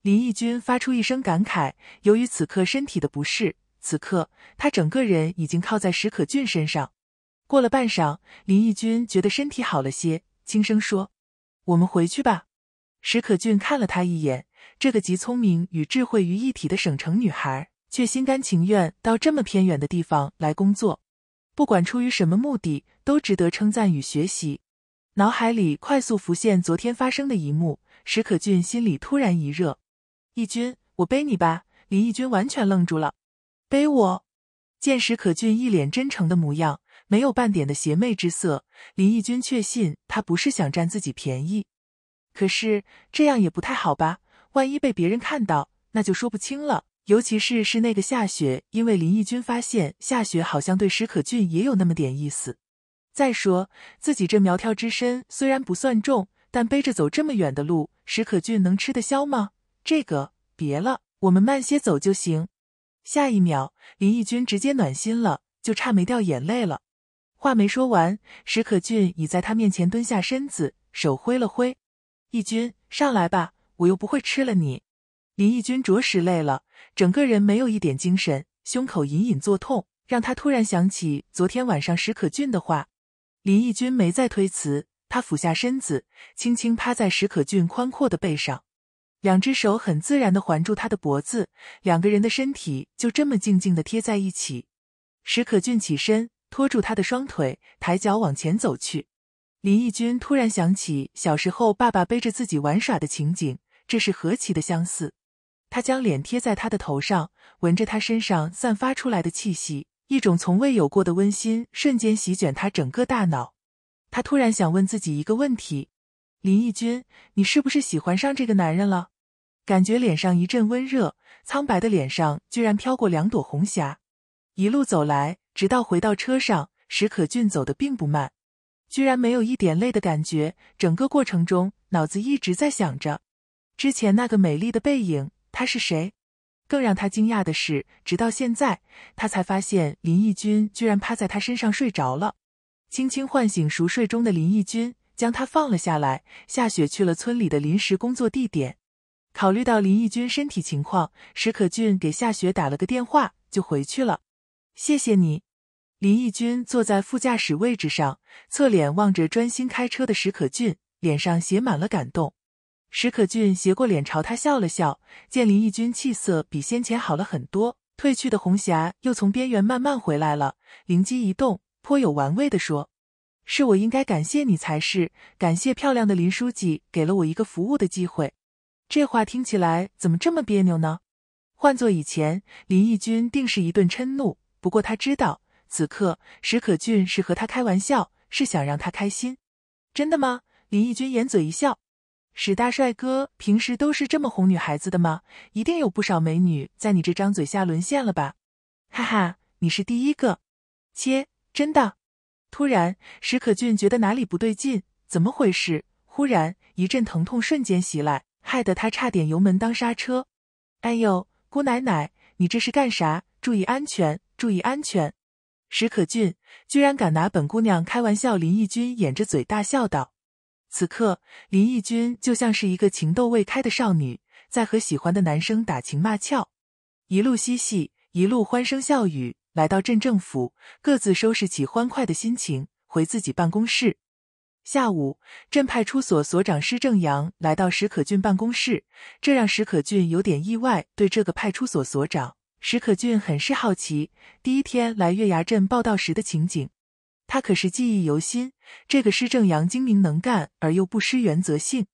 林义军发出一声感慨，由于此刻身体的不适。此刻，他整个人已经靠在史可俊身上。过了半晌，林奕君觉得身体好了些，轻声说：“我们回去吧。”史可俊看了他一眼，这个集聪明与智慧于一体的省城女孩，却心甘情愿到这么偏远的地方来工作，不管出于什么目的，都值得称赞与学习。脑海里快速浮现昨天发生的一幕，史可俊心里突然一热：“奕君，我背你吧。”林奕君完全愣住了。背我！见史可俊一脸真诚的模样，没有半点的邪魅之色，林奕君确信他不是想占自己便宜。可是这样也不太好吧，万一被别人看到，那就说不清了。尤其是是那个夏雪，因为林奕君发现夏雪好像对史可俊也有那么点意思。再说自己这苗条之身虽然不算重，但背着走这么远的路，史可俊能吃得消吗？这个别了，我们慢些走就行。下一秒，林奕君直接暖心了，就差没掉眼泪了。话没说完，史可俊已在他面前蹲下身子，手挥了挥：“奕君，上来吧，我又不会吃了你。”林奕君着实累了，整个人没有一点精神，胸口隐隐作痛，让他突然想起昨天晚上史可俊的话。林奕君没再推辞，他俯下身子，轻轻趴在史可俊宽阔的背上。两只手很自然的环住他的脖子，两个人的身体就这么静静的贴在一起。史可俊起身，拖住他的双腿，抬脚往前走去。林毅君突然想起小时候爸爸背着自己玩耍的情景，这是何其的相似！他将脸贴在他的头上，闻着他身上散发出来的气息，一种从未有过的温馨瞬间席卷他整个大脑。他突然想问自己一个问题：林毅君，你是不是喜欢上这个男人了？感觉脸上一阵温热，苍白的脸上居然飘过两朵红霞。一路走来，直到回到车上，史可俊走的并不慢，居然没有一点累的感觉。整个过程中，脑子一直在想着之前那个美丽的背影，他是谁？更让他惊讶的是，直到现在，他才发现林奕君居然趴在他身上睡着了。轻轻唤醒熟睡中的林奕君，将他放了下来。夏雪去了村里的临时工作地点。考虑到林毅军身体情况，史可俊给夏雪打了个电话，就回去了。谢谢你，林毅军坐在副驾驶位置上，侧脸望着专心开车的史可俊，脸上写满了感动。史可俊斜过脸朝他笑了笑，见林毅军气色比先前好了很多，褪去的红霞又从边缘慢慢回来了，灵机一动，颇有玩味的说：“是我应该感谢你才是，感谢漂亮的林书记给了我一个服务的机会。”这话听起来怎么这么别扭呢？换做以前，林奕君定是一顿嗔怒。不过他知道，此刻史可俊是和他开玩笑，是想让他开心。真的吗？林奕君掩嘴一笑。史大帅哥平时都是这么哄女孩子的吗？一定有不少美女在你这张嘴下沦陷了吧？哈哈，你是第一个。切，真的。突然，史可俊觉得哪里不对劲，怎么回事？忽然一阵疼痛瞬间袭来。害得他差点油门当刹车，哎呦，姑奶奶，你这是干啥？注意安全，注意安全！史可俊居然敢拿本姑娘开玩笑，林奕君掩着嘴大笑道。此刻，林奕君就像是一个情窦未开的少女，在和喜欢的男生打情骂俏，一路嬉戏，一路欢声笑语，来到镇政府，各自收拾起欢快的心情，回自己办公室。下午，镇派出所所长施正阳来到史可俊办公室，这让史可俊有点意外。对这个派出所所长，史可俊很是好奇。第一天来月牙镇报道时的情景，他可是记忆犹新。这个施正阳精明能干而又不失原则性，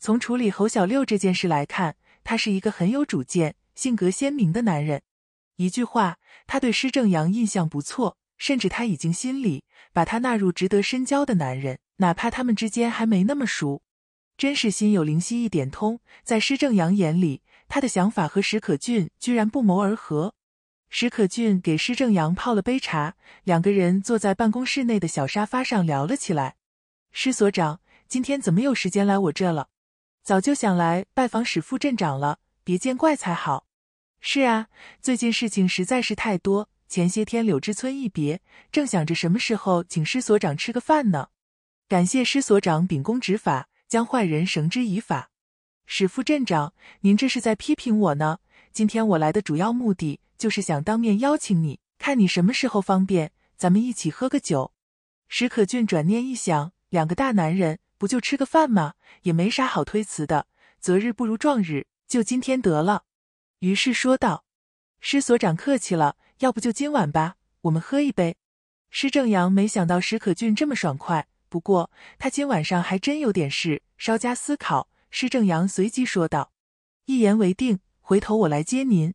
从处理侯小六这件事来看，他是一个很有主见、性格鲜明的男人。一句话，他对施正阳印象不错，甚至他已经心里把他纳入值得深交的男人。哪怕他们之间还没那么熟，真是心有灵犀一点通。在施正阳眼里，他的想法和史可俊居然不谋而合。史可俊给施正阳泡了杯茶，两个人坐在办公室内的小沙发上聊了起来。施所长，今天怎么有时间来我这了？早就想来拜访史副镇长了，别见怪才好。是啊，最近事情实在是太多。前些天柳枝村一别，正想着什么时候请施所长吃个饭呢。感谢师所长秉公执法，将坏人绳之以法。史副镇长，您这是在批评我呢。今天我来的主要目的就是想当面邀请你，看你什么时候方便，咱们一起喝个酒。史可俊转念一想，两个大男人不就吃个饭吗？也没啥好推辞的，择日不如撞日，就今天得了。于是说道：“师所长客气了，要不就今晚吧，我们喝一杯。”施正阳没想到史可俊这么爽快。不过，他今晚上还真有点事。稍加思考，施正阳随即说道：“一言为定，回头我来接您。”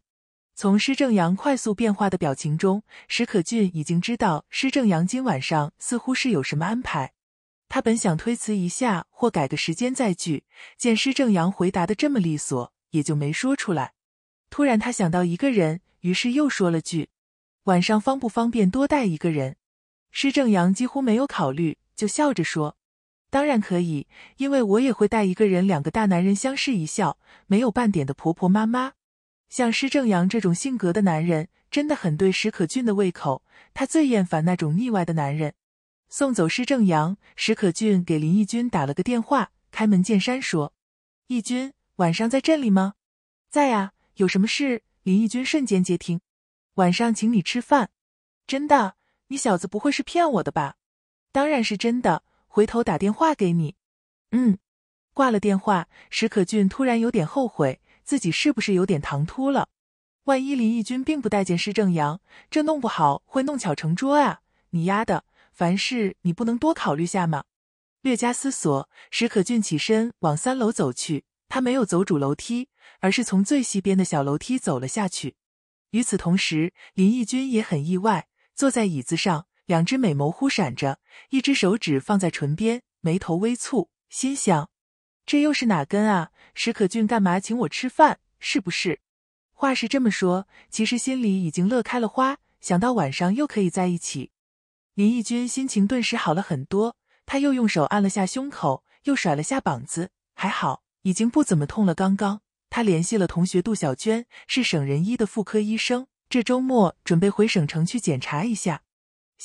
从施正阳快速变化的表情中，史可俊已经知道施正阳今晚上似乎是有什么安排。他本想推辞一下或改个时间再聚，见施正阳回答的这么利索，也就没说出来。突然，他想到一个人，于是又说了句：“晚上方不方便多带一个人？”施正阳几乎没有考虑。就笑着说：“当然可以，因为我也会带一个人。”两个大男人相视一笑，没有半点的婆婆妈妈。像施正阳这种性格的男人，真的很对史可俊的胃口。他最厌烦那种腻歪的男人。送走施正阳，史可俊给林义军打了个电话，开门见山说：“义军，晚上在镇里吗？”“在呀，有什么事？”林义军瞬间接听，“晚上请你吃饭，真的？你小子不会是骗我的吧？”当然是真的，回头打电话给你。嗯，挂了电话，史可俊突然有点后悔，自己是不是有点唐突了？万一林义军并不待见施正阳，这弄不好会弄巧成拙啊！你丫的，凡事你不能多考虑下吗？略加思索，史可俊起身往三楼走去。他没有走主楼梯，而是从最西边的小楼梯走了下去。与此同时，林义军也很意外，坐在椅子上。两只美眸忽闪着，一只手指放在唇边，眉头微蹙，心想：这又是哪根啊？史可俊干嘛请我吃饭？是不是？话是这么说，其实心里已经乐开了花。想到晚上又可以在一起，林义君心情顿时好了很多。他又用手按了下胸口，又甩了下膀子，还好，已经不怎么痛了。刚刚他联系了同学杜小娟，是省人医的妇科医生，这周末准备回省城去检查一下。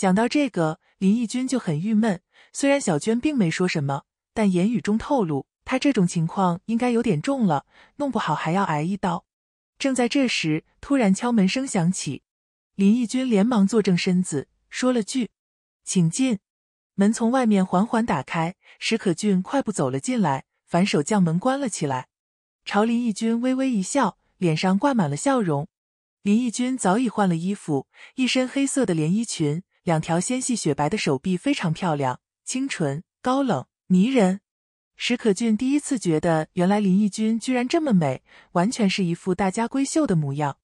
想到这个，林义军就很郁闷。虽然小娟并没说什么，但言语中透露，他这种情况应该有点重了，弄不好还要挨一刀。正在这时，突然敲门声响起，林义军连忙坐正身子，说了句：“请进。”门从外面缓缓打开，石可俊快步走了进来，反手将门关了起来，朝林义军微微一笑，脸上挂满了笑容。林义军早已换了衣服，一身黑色的连衣裙。两条纤细雪白的手臂非常漂亮，清纯、高冷、迷人。史可俊第一次觉得，原来林奕君居然这么美，完全是一副大家闺秀的模样。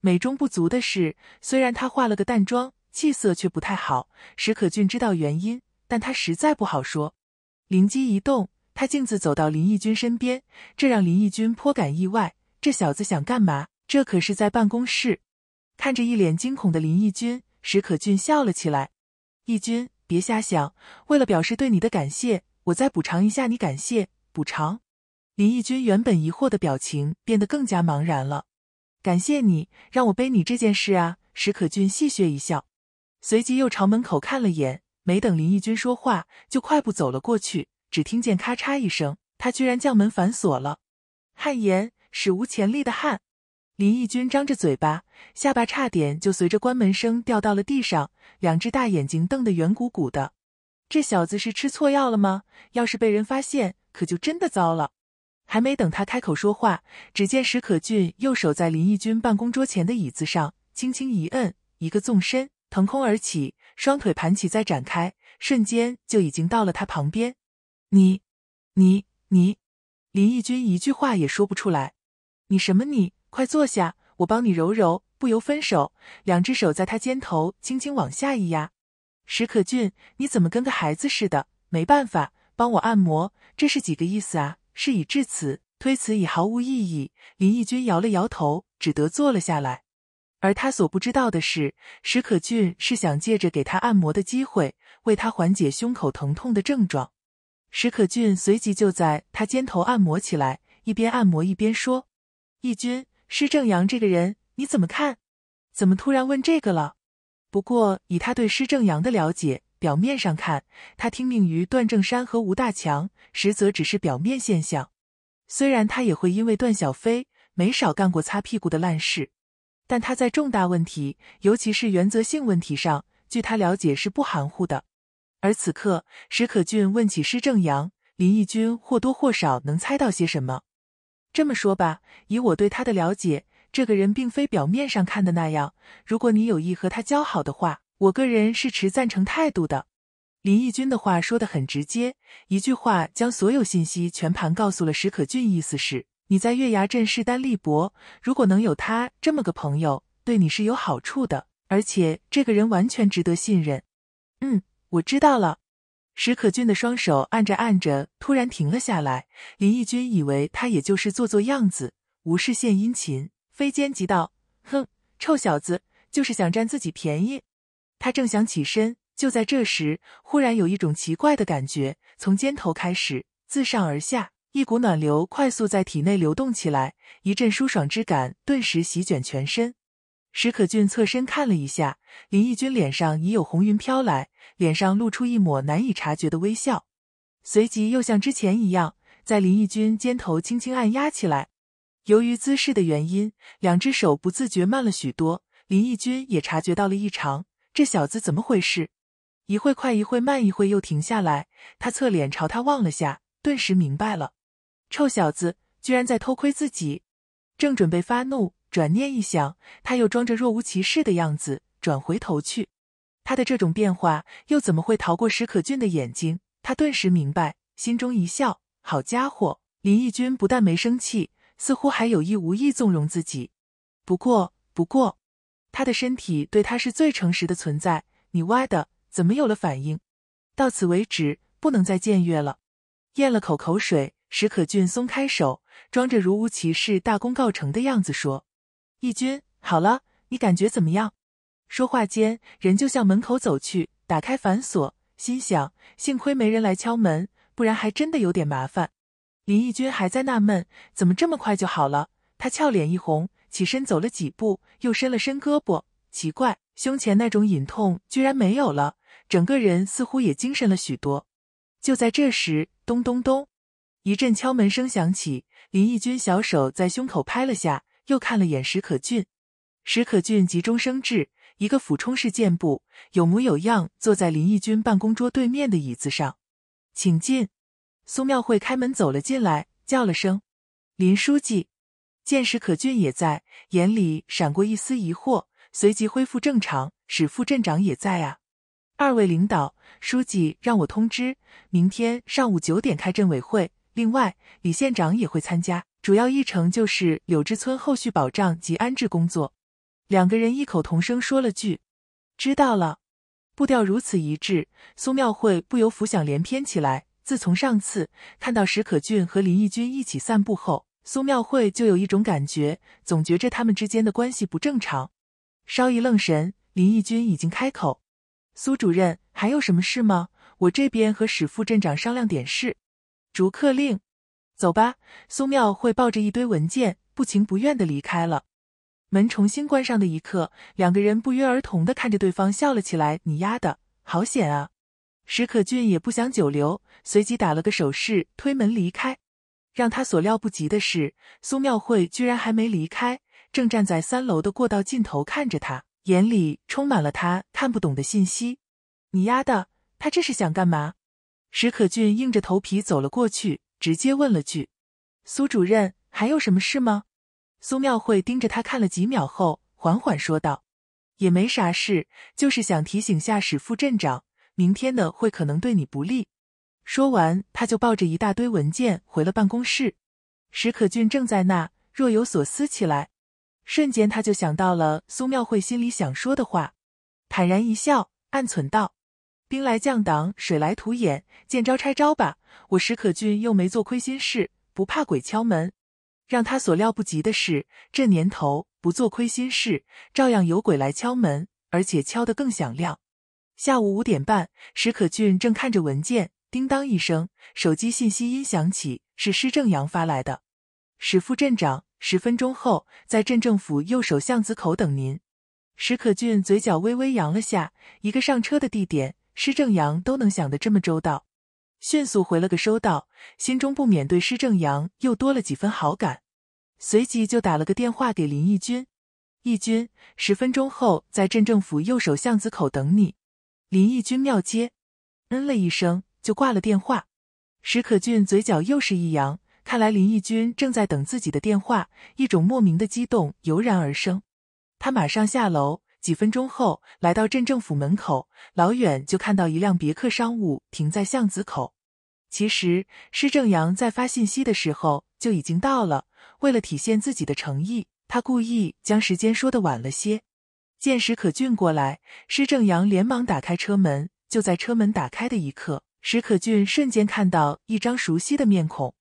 美中不足的是，虽然她化了个淡妆，气色却不太好。史可俊知道原因，但他实在不好说。灵机一动，他径自走到林奕君身边，这让林奕君颇感意外。这小子想干嘛？这可是在办公室。看着一脸惊恐的林奕君。史可俊笑了起来，义军，别瞎想。为了表示对你的感谢，我再补偿一下你。感谢补偿。林义军原本疑惑的表情变得更加茫然了。感谢你让我背你这件事啊！史可俊戏谑一笑，随即又朝门口看了眼，没等林义军说话，就快步走了过去。只听见咔嚓一声，他居然将门反锁了。汗颜，史无前例的汗。林义军张着嘴巴，下巴差点就随着关门声掉到了地上，两只大眼睛瞪得圆鼓鼓的。这小子是吃错药了吗？要是被人发现，可就真的糟了。还没等他开口说话，只见史可俊右手在林义军办公桌前的椅子上轻轻一摁，一个纵身腾空而起，双腿盘起再展开，瞬间就已经到了他旁边。你，你，你！林义军一句话也说不出来。你什么你？快坐下，我帮你揉揉。不由分手，两只手在他肩头轻轻往下一压。史可俊，你怎么跟个孩子似的？没办法，帮我按摩，这是几个意思啊？事已至此，推辞已毫无意义。林义军摇了摇头，只得坐了下来。而他所不知道的是，史可俊是想借着给他按摩的机会，为他缓解胸口疼痛的症状。史可俊随即就在他肩头按摩起来，一边按摩一边说：“义军。”施正阳这个人你怎么看？怎么突然问这个了？不过以他对施正阳的了解，表面上看他听命于段正山和吴大强，实则只是表面现象。虽然他也会因为段小飞没少干过擦屁股的烂事，但他在重大问题，尤其是原则性问题上，据他了解是不含糊的。而此刻史可俊问起施正阳，林义军或多或少能猜到些什么。这么说吧，以我对他的了解，这个人并非表面上看的那样。如果你有意和他交好的话，我个人是持赞成态度的。林义军的话说的很直接，一句话将所有信息全盘告诉了史可俊，意思是你在月牙镇势单力薄，如果能有他这么个朋友，对你是有好处的，而且这个人完全值得信任。嗯，我知道了。史可俊的双手按着按着，突然停了下来。林义君以为他也就是做做样子，无事献殷勤，非奸即盗。哼，臭小子，就是想占自己便宜。他正想起身，就在这时，忽然有一种奇怪的感觉，从肩头开始，自上而下，一股暖流快速在体内流动起来，一阵舒爽之感顿时席卷全身。史可俊侧身看了一下林奕君脸上已有红云飘来，脸上露出一抹难以察觉的微笑，随即又像之前一样，在林奕君肩头轻轻按压起来。由于姿势的原因，两只手不自觉慢了许多。林奕君也察觉到了异常，这小子怎么回事？一会快，一会慢，一会又停下来。他侧脸朝他望了下，顿时明白了，臭小子居然在偷窥自己，正准备发怒。转念一想，他又装着若无其事的样子转回头去，他的这种变化又怎么会逃过史可俊的眼睛？他顿时明白，心中一笑：好家伙，林义军不但没生气，似乎还有意无意纵容自己。不过，不过，他的身体对他是最诚实的存在。你歪的怎么有了反应？到此为止，不能再僭越了。咽了口口水，史可俊松开手，装着如无其事、大功告成的样子说。义军好了，你感觉怎么样？说话间，人就向门口走去，打开反锁，心想：幸亏没人来敲门，不然还真的有点麻烦。林义军还在纳闷，怎么这么快就好了？他俏脸一红，起身走了几步，又伸了伸胳膊。奇怪，胸前那种隐痛居然没有了，整个人似乎也精神了许多。就在这时，咚咚咚，一阵敲门声响起。林义军小手在胸口拍了下。又看了眼史可俊，史可俊急中生智，一个俯冲式箭步，有模有样坐在林义军办公桌对面的椅子上，请进。苏妙慧开门走了进来，叫了声：“林书记。”见史可俊也在，眼里闪过一丝疑惑，随即恢复正常。史副镇长也在啊，二位领导，书记让我通知，明天上午九点开镇委会。另外，李县长也会参加，主要议程就是柳枝村后续保障及安置工作。两个人异口同声说了句：“知道了。”步调如此一致，苏妙慧不由浮想联翩起来。自从上次看到史可俊和林义军一起散步后，苏妙慧就有一种感觉，总觉着他们之间的关系不正常。稍一愣神，林义军已经开口：“苏主任，还有什么事吗？我这边和史副镇长商量点事。”逐客令，走吧。苏妙慧抱着一堆文件，不情不愿的离开了。门重新关上的一刻，两个人不约而同的看着对方笑了起来。你丫的好险啊！史可俊也不想久留，随即打了个手势，推门离开。让他所料不及的是，苏妙慧居然还没离开，正站在三楼的过道尽头看着他，眼里充满了他看不懂的信息。你丫的，他这是想干嘛？史可俊硬着头皮走了过去，直接问了句：“苏主任，还有什么事吗？”苏妙慧盯着他看了几秒后，缓缓说道：“也没啥事，就是想提醒下史副镇长，明天的会可能对你不利。”说完，他就抱着一大堆文件回了办公室。史可俊正在那若有所思起来，瞬间他就想到了苏妙慧心里想说的话，坦然一笑，暗存道。兵来将挡，水来土掩，见招拆招吧！我史可俊又没做亏心事，不怕鬼敲门。让他所料不及的是，这年头不做亏心事，照样有鬼来敲门，而且敲得更响亮。下午五点半，史可俊正看着文件，叮当一声，手机信息音响起，是施正阳发来的：“史副镇长，十分钟后在镇政府右手巷子口等您。”史可俊嘴角微微扬了下，一个上车的地点。施正阳都能想得这么周到，迅速回了个收到，心中不免对施正阳又多了几分好感。随即就打了个电话给林义军：“义军，十分钟后在镇政府右手巷子口等你。”林义军妙接，嗯了一声就挂了电话。史可俊嘴角又是一扬，看来林义军正在等自己的电话，一种莫名的激动油然而生。他马上下楼。几分钟后，来到镇政府门口，老远就看到一辆别克商务停在巷子口。其实施正阳在发信息的时候就已经到了，为了体现自己的诚意，他故意将时间说的晚了些。见史可俊过来，施正阳连忙打开车门。就在车门打开的一刻，史可俊瞬间看到一张熟悉的面孔。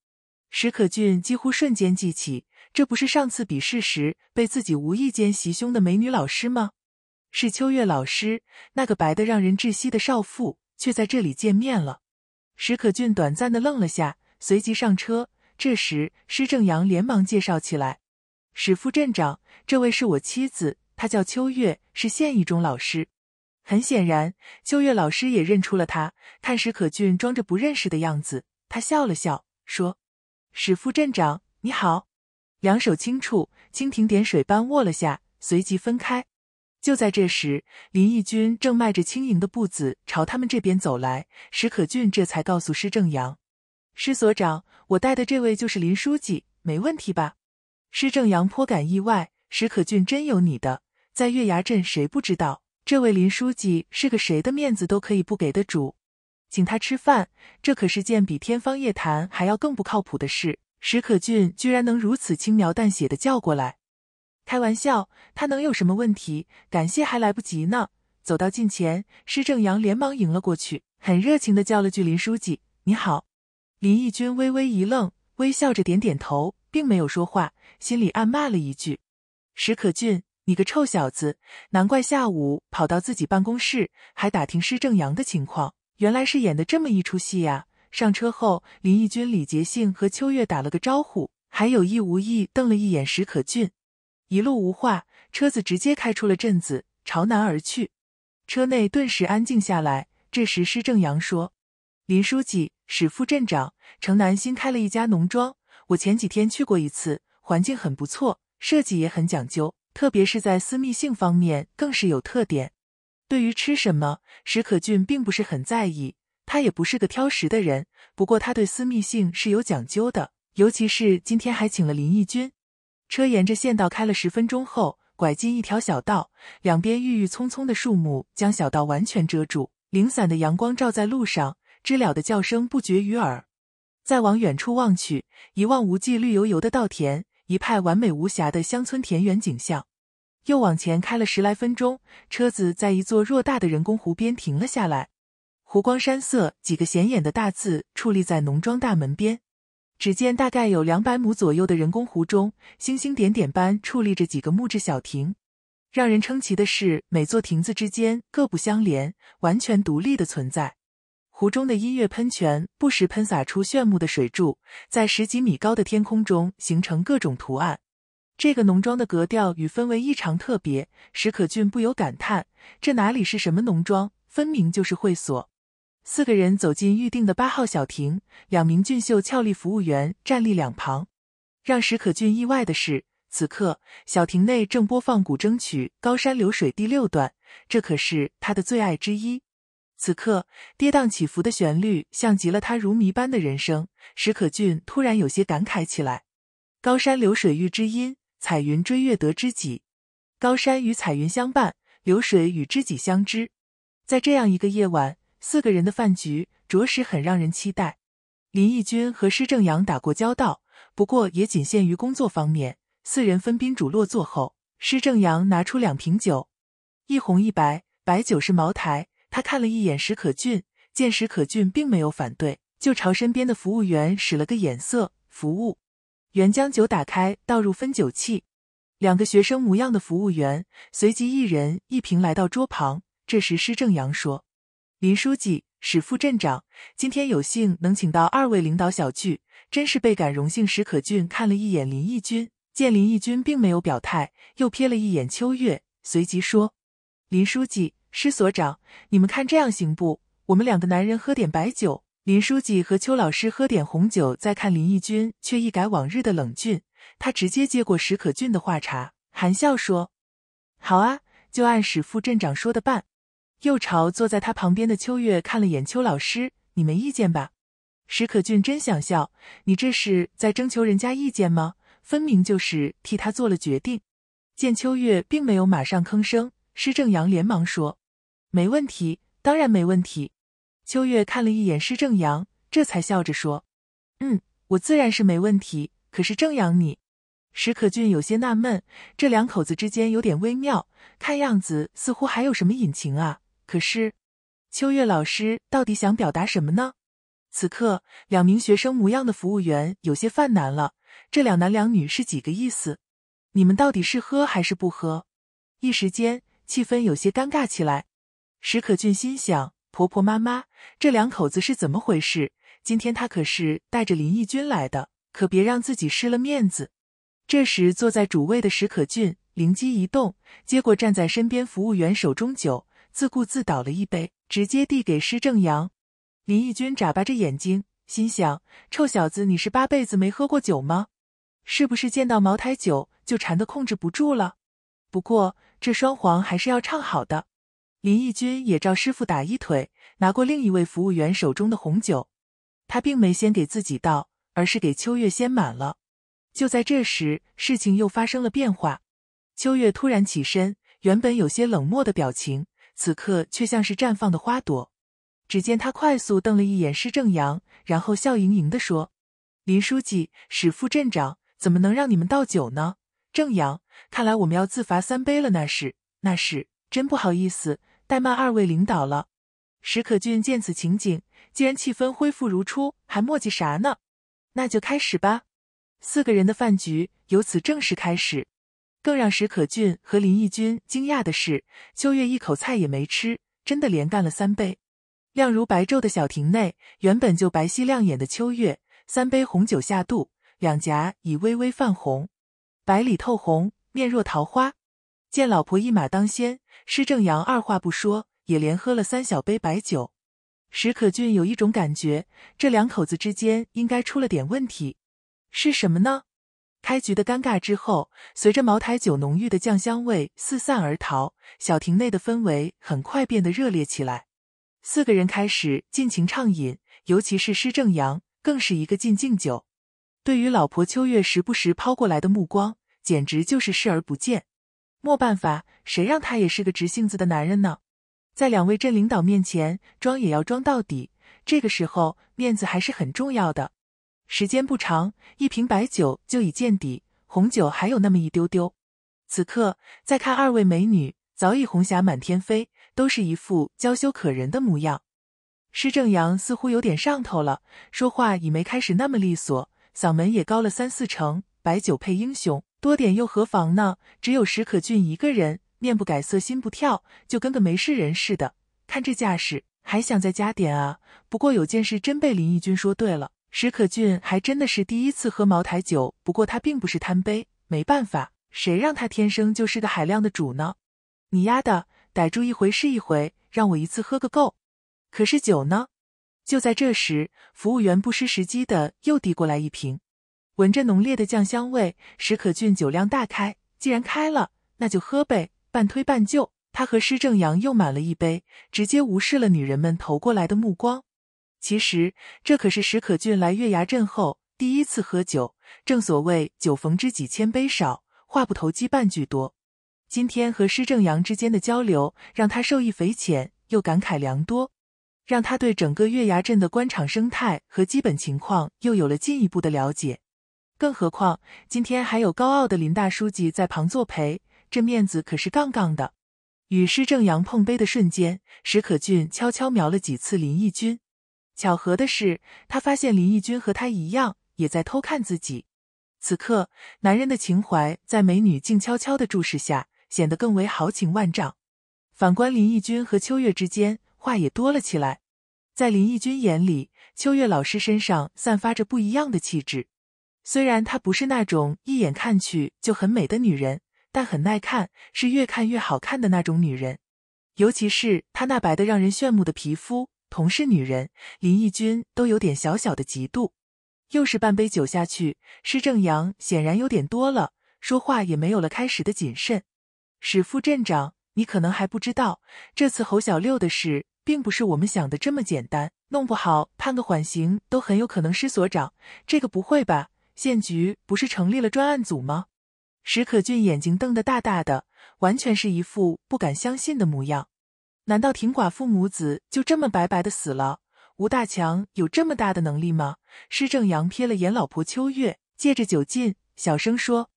史可俊几乎瞬间记起，这不是上次比试时被自己无意间袭胸的美女老师吗？是秋月老师，那个白的让人窒息的少妇，却在这里见面了。史可俊短暂的愣了下，随即上车。这时，施正阳连忙介绍起来：“史副镇长，这位是我妻子，她叫秋月，是县一中老师。”很显然，秋月老师也认出了他，看史可俊装着不认识的样子，他笑了笑说：“史副镇长，你好。”两手轻触，蜻蜓点水般握了下，随即分开。就在这时，林义军正迈着轻盈的步子朝他们这边走来。史可俊这才告诉施正阳：“施所长，我带的这位就是林书记，没问题吧？”施正阳颇感意外：“史可俊真有你的，在月牙镇谁不知道这位林书记是个谁的面子都可以不给的主，请他吃饭，这可是件比天方夜谭还要更不靠谱的事。史可俊居然能如此轻描淡写的叫过来。”开玩笑，他能有什么问题？感谢还来不及呢。走到近前，施正阳连忙迎了过去，很热情的叫了句：“林书记，你好。”林奕军微微一愣，微笑着点点头，并没有说话，心里暗骂了一句：“史可俊，你个臭小子，难怪下午跑到自己办公室还打听施正阳的情况，原来是演的这么一出戏呀。”上车后，林奕军礼节性和秋月打了个招呼，还有意无意瞪了一眼史可俊。一路无话，车子直接开出了镇子，朝南而去。车内顿时安静下来。这时施正阳说：“林书记、史副镇长，城南新开了一家农庄，我前几天去过一次，环境很不错，设计也很讲究，特别是在私密性方面更是有特点。”对于吃什么，史可俊并不是很在意，他也不是个挑食的人。不过他对私密性是有讲究的，尤其是今天还请了林义军。车沿着县道开了十分钟后，拐进一条小道，两边郁郁葱葱的树木将小道完全遮住，零散的阳光照在路上，知了的叫声不绝于耳。再往远处望去，一望无际绿油油的稻田，一派完美无瑕的乡村田园景象。又往前开了十来分钟，车子在一座偌大的人工湖边停了下来，湖光山色，几个显眼的大字矗立在农庄大门边。只见大概有两百亩左右的人工湖中，星星点点般矗立着几个木质小亭。让人称奇的是，每座亭子之间各不相连，完全独立的存在。湖中的音乐喷泉不时喷洒出炫目的水柱，在十几米高的天空中形成各种图案。这个农庄的格调与氛围异常特别，史可俊不由感叹：这哪里是什么农庄，分明就是会所。四个人走进预定的八号小亭，两名俊秀俏丽服务员站立两旁。让史可俊意外的是，此刻小亭内正播放古筝曲《高山流水》第六段，这可是他的最爱之一。此刻跌宕起伏的旋律，像极了他如谜般的人生。史可俊突然有些感慨起来：“高山流水遇知音，彩云追月得知己。高山与彩云相伴，流水与知己相知。在这样一个夜晚。”四个人的饭局着实很让人期待。林义军和施正阳打过交道，不过也仅限于工作方面。四人分宾主落座后，施正阳拿出两瓶酒，一红一白，白酒是茅台。他看了一眼石可俊，见石可俊并没有反对，就朝身边的服务员使了个眼色。服务员将酒打开，倒入分酒器。两个学生模样的服务员随即一人一瓶来到桌旁。这时施正阳说。林书记、史副镇长，今天有幸能请到二位领导小聚，真是倍感荣幸。史可俊看了一眼林义军，见林义军并没有表态，又瞥了一眼秋月，随即说：“林书记、施所长，你们看这样行不？我们两个男人喝点白酒，林书记和邱老师喝点红酒。”再看林义军，却一改往日的冷峻，他直接接过史可俊的话茬，含笑说：“好啊，就按史副镇长说的办。”又朝坐在他旁边的秋月看了眼，秋老师，你没意见吧？史可俊真想笑，你这是在征求人家意见吗？分明就是替他做了决定。见秋月并没有马上吭声，施正阳连忙说：“没问题，当然没问题。”秋月看了一眼施正阳，这才笑着说：“嗯，我自然是没问题。可是正阳你……”史可俊有些纳闷，这两口子之间有点微妙，看样子似乎还有什么隐情啊。可是，秋月老师到底想表达什么呢？此刻，两名学生模样的服务员有些犯难了。这两男两女是几个意思？你们到底是喝还是不喝？一时间，气氛有些尴尬起来。史可俊心想：婆婆妈妈，这两口子是怎么回事？今天他可是带着林义君来的，可别让自己失了面子。这时，坐在主位的史可俊灵机一动，接过站在身边服务员手中酒。自顾自倒了一杯，直接递给施正阳。林义军眨巴着眼睛，心想：臭小子，你是八辈子没喝过酒吗？是不是见到茅台酒就馋得控制不住了？不过这双簧还是要唱好的。林义军也照师傅打一腿，拿过另一位服务员手中的红酒。他并没先给自己倒，而是给秋月先满了。就在这时，事情又发生了变化。秋月突然起身，原本有些冷漠的表情。此刻却像是绽放的花朵。只见他快速瞪了一眼施正阳，然后笑盈盈的说：“林书记，史副镇长，怎么能让你们倒酒呢？正阳，看来我们要自罚三杯了。那是，那是，真不好意思，怠慢二位领导了。”史可俊见此情景，既然气氛恢复如初，还墨迹啥呢？那就开始吧。四个人的饭局由此正式开始。更让史可俊和林义军惊讶的是，秋月一口菜也没吃，真的连干了三杯。亮如白昼的小亭内，原本就白皙亮眼的秋月，三杯红酒下肚，两颊已微微泛红，白里透红，面若桃花。见老婆一马当先，施正阳二话不说，也连喝了三小杯白酒。史可俊有一种感觉，这两口子之间应该出了点问题，是什么呢？开局的尴尬之后，随着茅台酒浓郁的酱香味四散而逃，小亭内的氛围很快变得热烈起来。四个人开始尽情畅饮，尤其是施正阳，更是一个劲敬酒。对于老婆秋月时不时抛过来的目光，简直就是视而不见。没办法，谁让他也是个直性子的男人呢？在两位镇领导面前，装也要装到底。这个时候，面子还是很重要的。时间不长，一瓶白酒就已见底，红酒还有那么一丢丢。此刻再看二位美女，早已红霞满天飞，都是一副娇羞可人的模样。施正阳似乎有点上头了，说话已没开始那么利索，嗓门也高了三四成。白酒配英雄，多点又何妨呢？只有史可俊一个人，面不改色心不跳，就跟个没事人似的。看这架势，还想再加点啊？不过有件事真被林毅君说对了。史可俊还真的是第一次喝茅台酒，不过他并不是贪杯，没办法，谁让他天生就是个海量的主呢？你丫的，逮住一回是一回，让我一次喝个够。可是酒呢？就在这时，服务员不失时机的又递过来一瓶，闻着浓烈的酱香味，史可俊酒量大开，既然开了，那就喝呗。半推半就，他和施正阳又满了一杯，直接无视了女人们投过来的目光。其实这可是史可俊来月牙镇后第一次喝酒。正所谓酒逢知己千杯少，话不投机半句多。今天和施正阳之间的交流让他受益匪浅，又感慨良多，让他对整个月牙镇的官场生态和基本情况又有了进一步的了解。更何况今天还有高傲的林大书记在旁作陪，这面子可是杠杠的。与施正阳碰杯的瞬间，史可俊悄悄瞄了几次林义军。巧合的是，他发现林奕君和他一样，也在偷看自己。此刻，男人的情怀在美女静悄悄的注视下，显得更为豪情万丈。反观林奕君和秋月之间，话也多了起来。在林奕君眼里，秋月老师身上散发着不一样的气质。虽然她不是那种一眼看去就很美的女人，但很耐看，是越看越好看的那种女人。尤其是她那白的让人炫目的皮肤。同是女人，林义君都有点小小的嫉妒。又是半杯酒下去，施正阳显然有点多了，说话也没有了开始的谨慎。史副镇长，你可能还不知道，这次侯小六的事，并不是我们想的这么简单，弄不好判个缓刑都很有可能。施所长，这个不会吧？县局不是成立了专案组吗？史可俊眼睛瞪得大大的，完全是一副不敢相信的模样。难道挺寡妇母子就这么白白的死了？吴大强有这么大的能力吗？施正阳瞥了眼老婆秋月，借着酒劲小声说：“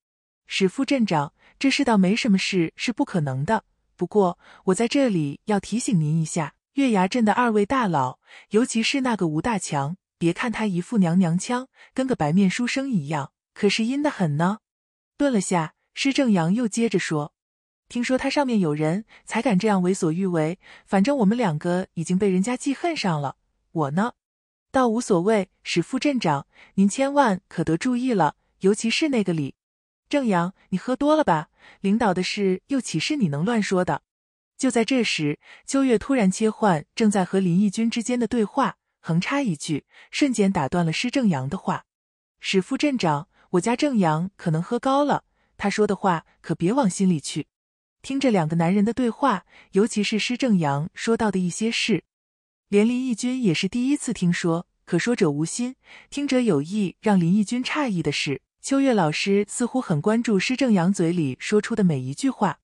史副镇长，这世道没什么事是不可能的。不过我在这里要提醒您一下，月牙镇的二位大佬，尤其是那个吴大强，别看他一副娘娘腔，跟个白面书生一样，可是阴的很呢。”顿了下，施正阳又接着说。听说他上面有人，才敢这样为所欲为。反正我们两个已经被人家记恨上了，我呢，倒无所谓。史副镇长，您千万可得注意了，尤其是那个李正阳，你喝多了吧？领导的事又岂是你能乱说的？就在这时，秋月突然切换正在和林义军之间的对话，横插一句，瞬间打断了施正阳的话。史副镇长，我家正阳可能喝高了，他说的话可别往心里去。听着两个男人的对话，尤其是施正阳说到的一些事，连林毅军也是第一次听说。可说者无心，听者有意。让林毅军诧异的是，秋月老师似乎很关注施正阳嘴里说出的每一句话，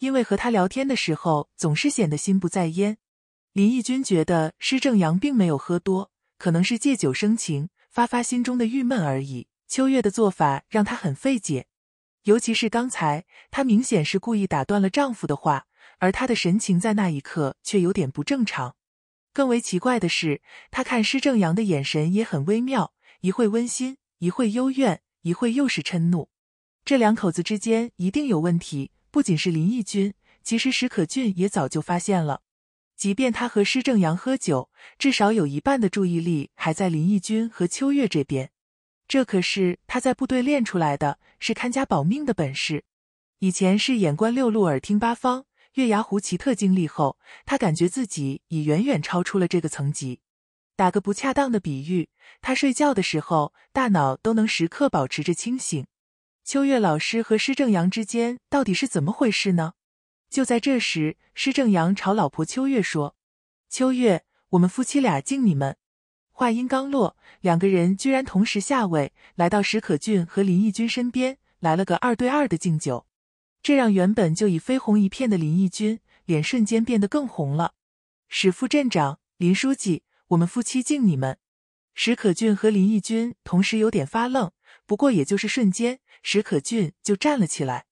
因为和他聊天的时候总是显得心不在焉。林毅军觉得施正阳并没有喝多，可能是借酒生情，发发心中的郁闷而已。秋月的做法让他很费解。尤其是刚才，她明显是故意打断了丈夫的话，而她的神情在那一刻却有点不正常。更为奇怪的是，她看施正阳的眼神也很微妙，一会温馨，一会幽怨，一会又是嗔怒。这两口子之间一定有问题。不仅是林毅君，其实史可俊也早就发现了。即便他和施正阳喝酒，至少有一半的注意力还在林毅君和秋月这边。这可是他在部队练出来的，是看家保命的本事。以前是眼观六路，耳听八方。月牙湖奇特经历后，他感觉自己已远远超出了这个层级。打个不恰当的比喻，他睡觉的时候，大脑都能时刻保持着清醒。秋月老师和施正阳之间到底是怎么回事呢？就在这时，施正阳朝老婆秋月说：“秋月，我们夫妻俩敬你们。”话音刚落，两个人居然同时下位，来到史可俊和林义军身边，来了个二对二的敬酒，这让原本就已绯红一片的林义军脸瞬间变得更红了。史副镇长、林书记，我们夫妻敬你们。史可俊和林义军同时有点发愣，不过也就是瞬间，史可俊就站了起来。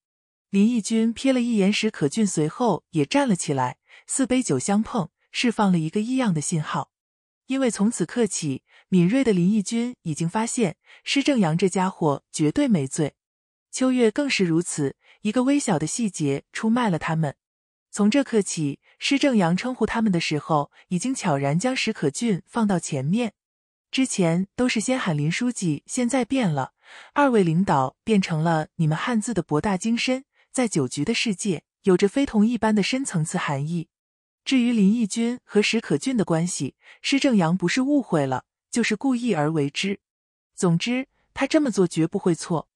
林义军瞥了一眼史可俊，随后也站了起来，四杯酒相碰，释放了一个异样的信号。因为从此刻起，敏锐的林奕军已经发现施正阳这家伙绝对没醉，秋月更是如此。一个微小的细节出卖了他们。从这刻起，施正阳称呼他们的时候，已经悄然将史可俊放到前面。之前都是先喊林书记，现在变了。二位领导变成了你们汉字的博大精深，在酒局的世界有着非同一般的深层次含义。至于林义君和史可俊的关系，施正阳不是误会了，就是故意而为之。总之，他这么做绝不会错。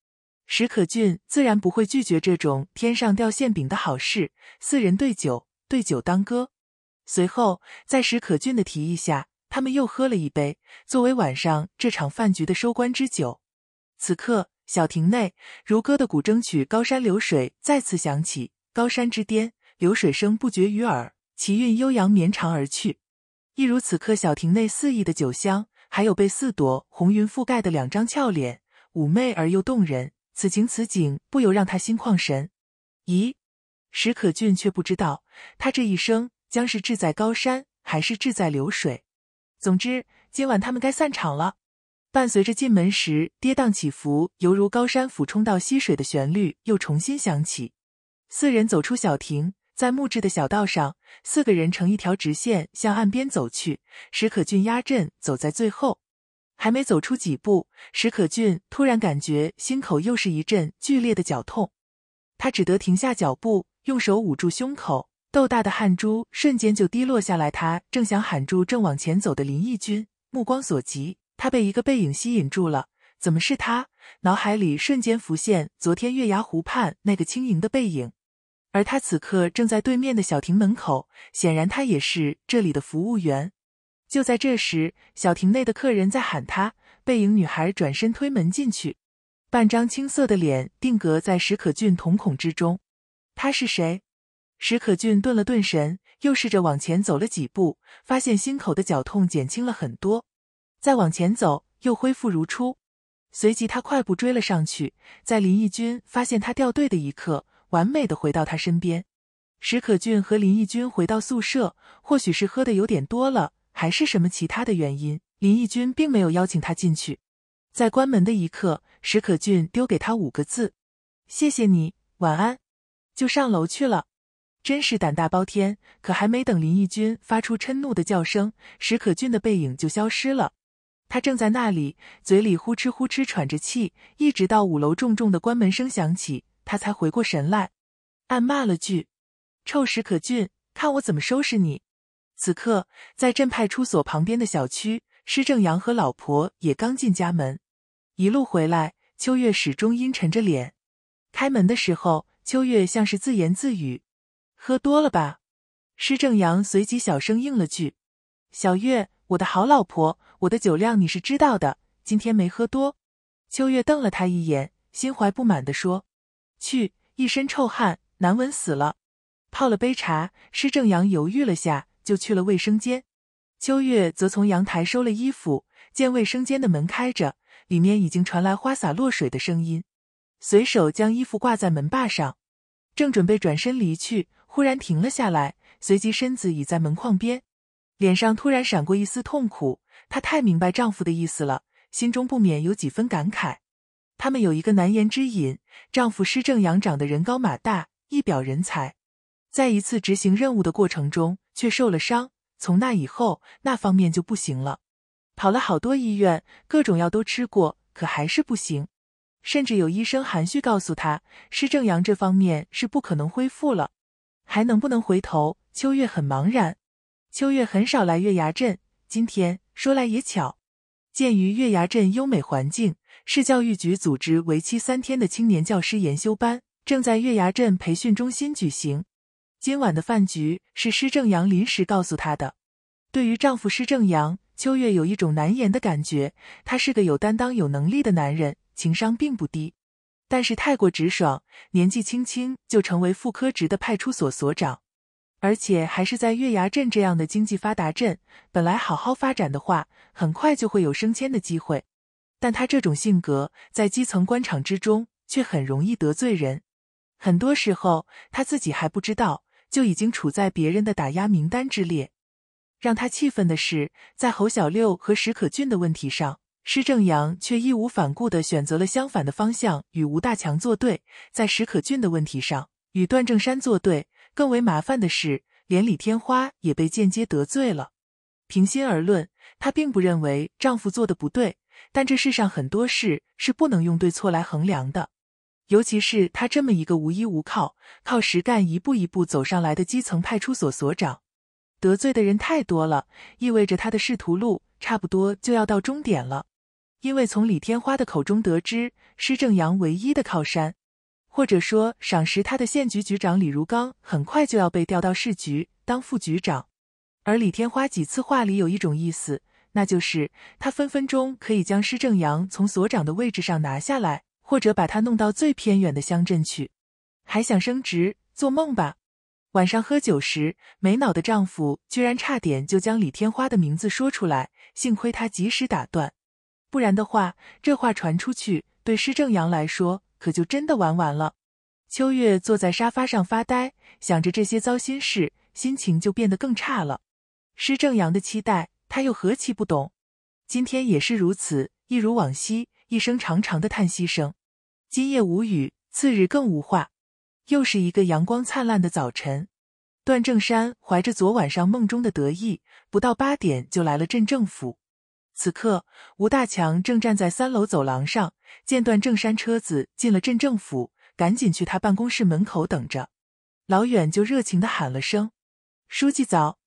史可俊自然不会拒绝这种天上掉馅饼的好事。四人对酒，对酒当歌。随后，在史可俊的提议下，他们又喝了一杯，作为晚上这场饭局的收官之酒。此刻，小亭内，如歌的古筝曲《高山流水》再次响起，高山之巅，流水声不绝于耳。其韵悠扬绵长而去，亦如此刻小亭内肆意的酒香，还有被四朵红云覆盖的两张俏脸，妩媚而又动人。此情此景，不由让他心旷神。咦，史可俊却不知道，他这一生将是志在高山，还是志在流水。总之，今晚他们该散场了。伴随着进门时跌宕起伏，犹如高山俯冲到溪水的旋律，又重新响起。四人走出小亭。在木质的小道上，四个人呈一条直线向岸边走去。史可俊压阵走在最后，还没走出几步，史可俊突然感觉心口又是一阵剧烈的绞痛，他只得停下脚步，用手捂住胸口，豆大的汗珠瞬间就滴落下来。他正想喊住正往前走的林毅军，目光所及，他被一个背影吸引住了。怎么是他？脑海里瞬间浮现昨天月牙湖畔那个轻盈的背影。而他此刻正在对面的小亭门口，显然他也是这里的服务员。就在这时，小亭内的客人在喊他，背影女孩转身推门进去，半张青涩的脸定格在史可俊瞳孔之中。他是谁？史可俊顿了顿神，又试着往前走了几步，发现心口的绞痛减轻了很多，再往前走又恢复如初。随即他快步追了上去，在林毅君发现他掉队的一刻。完美的回到他身边，史可俊和林逸军回到宿舍，或许是喝的有点多了，还是什么其他的原因，林逸军并没有邀请他进去。在关门的一刻，史可俊丢给他五个字：“谢谢你，晚安。”就上楼去了。真是胆大包天！可还没等林逸军发出嗔怒的叫声，史可俊的背影就消失了。他正在那里，嘴里呼哧呼哧喘着气，一直到五楼重重的关门声响起。他才回过神来，暗骂了句：“臭史可俊，看我怎么收拾你！”此刻，在镇派出所旁边的小区，施正阳和老婆也刚进家门。一路回来，秋月始终阴沉着脸。开门的时候，秋月像是自言自语：“喝多了吧？”施正阳随即小声应了句：“小月，我的好老婆，我的酒量你是知道的，今天没喝多。”秋月瞪了他一眼，心怀不满的说。去，一身臭汗，难闻死了。泡了杯茶，施正阳犹豫了下，就去了卫生间。秋月则从阳台收了衣服，见卫生间的门开着，里面已经传来花洒落水的声音，随手将衣服挂在门把上，正准备转身离去，忽然停了下来，随即身子倚在门框边，脸上突然闪过一丝痛苦。她太明白丈夫的意思了，心中不免有几分感慨。他们有一个难言之隐：丈夫施正阳长得人高马大，一表人才，在一次执行任务的过程中却受了伤。从那以后，那方面就不行了，跑了好多医院，各种药都吃过，可还是不行。甚至有医生含蓄告诉他，施正阳这方面是不可能恢复了，还能不能回头？秋月很茫然。秋月很少来月牙镇，今天说来也巧，鉴于月牙镇优美环境。市教育局组织为期三天的青年教师研修班正在月牙镇培训中心举行。今晚的饭局是施正阳临时告诉她的。对于丈夫施正阳，秋月有一种难言的感觉。他是个有担当、有能力的男人，情商并不低，但是太过直爽。年纪轻轻就成为副科职的派出所所长，而且还是在月牙镇这样的经济发达镇。本来好好发展的话，很快就会有升迁的机会。但他这种性格，在基层官场之中却很容易得罪人。很多时候，他自己还不知道，就已经处在别人的打压名单之列。让他气愤的是，在侯小六和史可俊的问题上，施正阳却义无反顾地选择了相反的方向，与吴大强作对，在史可俊的问题上与段正山作对。更为麻烦的是，连李天花也被间接得罪了。平心而论，她并不认为丈夫做的不对。但这世上很多事是不能用对错来衡量的，尤其是他这么一个无依无靠、靠实干一步一步走上来的基层派出所所长，得罪的人太多了，意味着他的仕途路差不多就要到终点了。因为从李天花的口中得知，施正阳唯一的靠山，或者说赏识他的县局局长李如刚，很快就要被调到市局当副局长，而李天花几次话里有一种意思。那就是他分分钟可以将施正阳从所长的位置上拿下来，或者把他弄到最偏远的乡镇去，还想升职，做梦吧！晚上喝酒时，没脑的丈夫居然差点就将李天花的名字说出来，幸亏他及时打断，不然的话，这话传出去，对施正阳来说可就真的玩完了。秋月坐在沙发上发呆，想着这些糟心事，心情就变得更差了。施正阳的期待。他又何其不懂，今天也是如此，一如往昔。一声长长的叹息声。今夜无语，次日更无话。又是一个阳光灿烂的早晨，段正山怀着昨晚上梦中的得意，不到八点就来了镇政府。此刻，吴大强正站在三楼走廊上，见段正山车子进了镇政府，赶紧去他办公室门口等着，老远就热情的喊了声：“书记早。”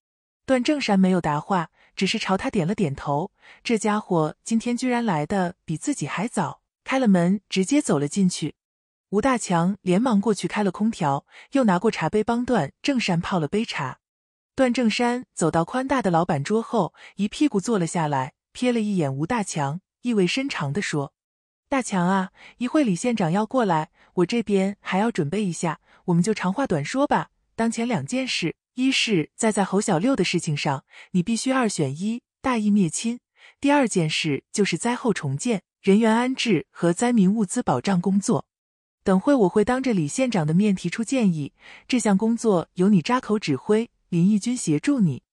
段正山没有答话。只是朝他点了点头。这家伙今天居然来的比自己还早，开了门直接走了进去。吴大强连忙过去开了空调，又拿过茶杯帮段正山泡了杯茶。段正山走到宽大的老板桌后，一屁股坐了下来，瞥了一眼吴大强，意味深长地说：“大强啊，一会李县长要过来，我这边还要准备一下，我们就长话短说吧。当前两件事。”一是在在侯小六的事情上，你必须二选一，大义灭亲。第二件事就是灾后重建、人员安置和灾民物资保障工作。等会我会当着李县长的面提出建议，这项工作由你扎口指挥，林义军协助你。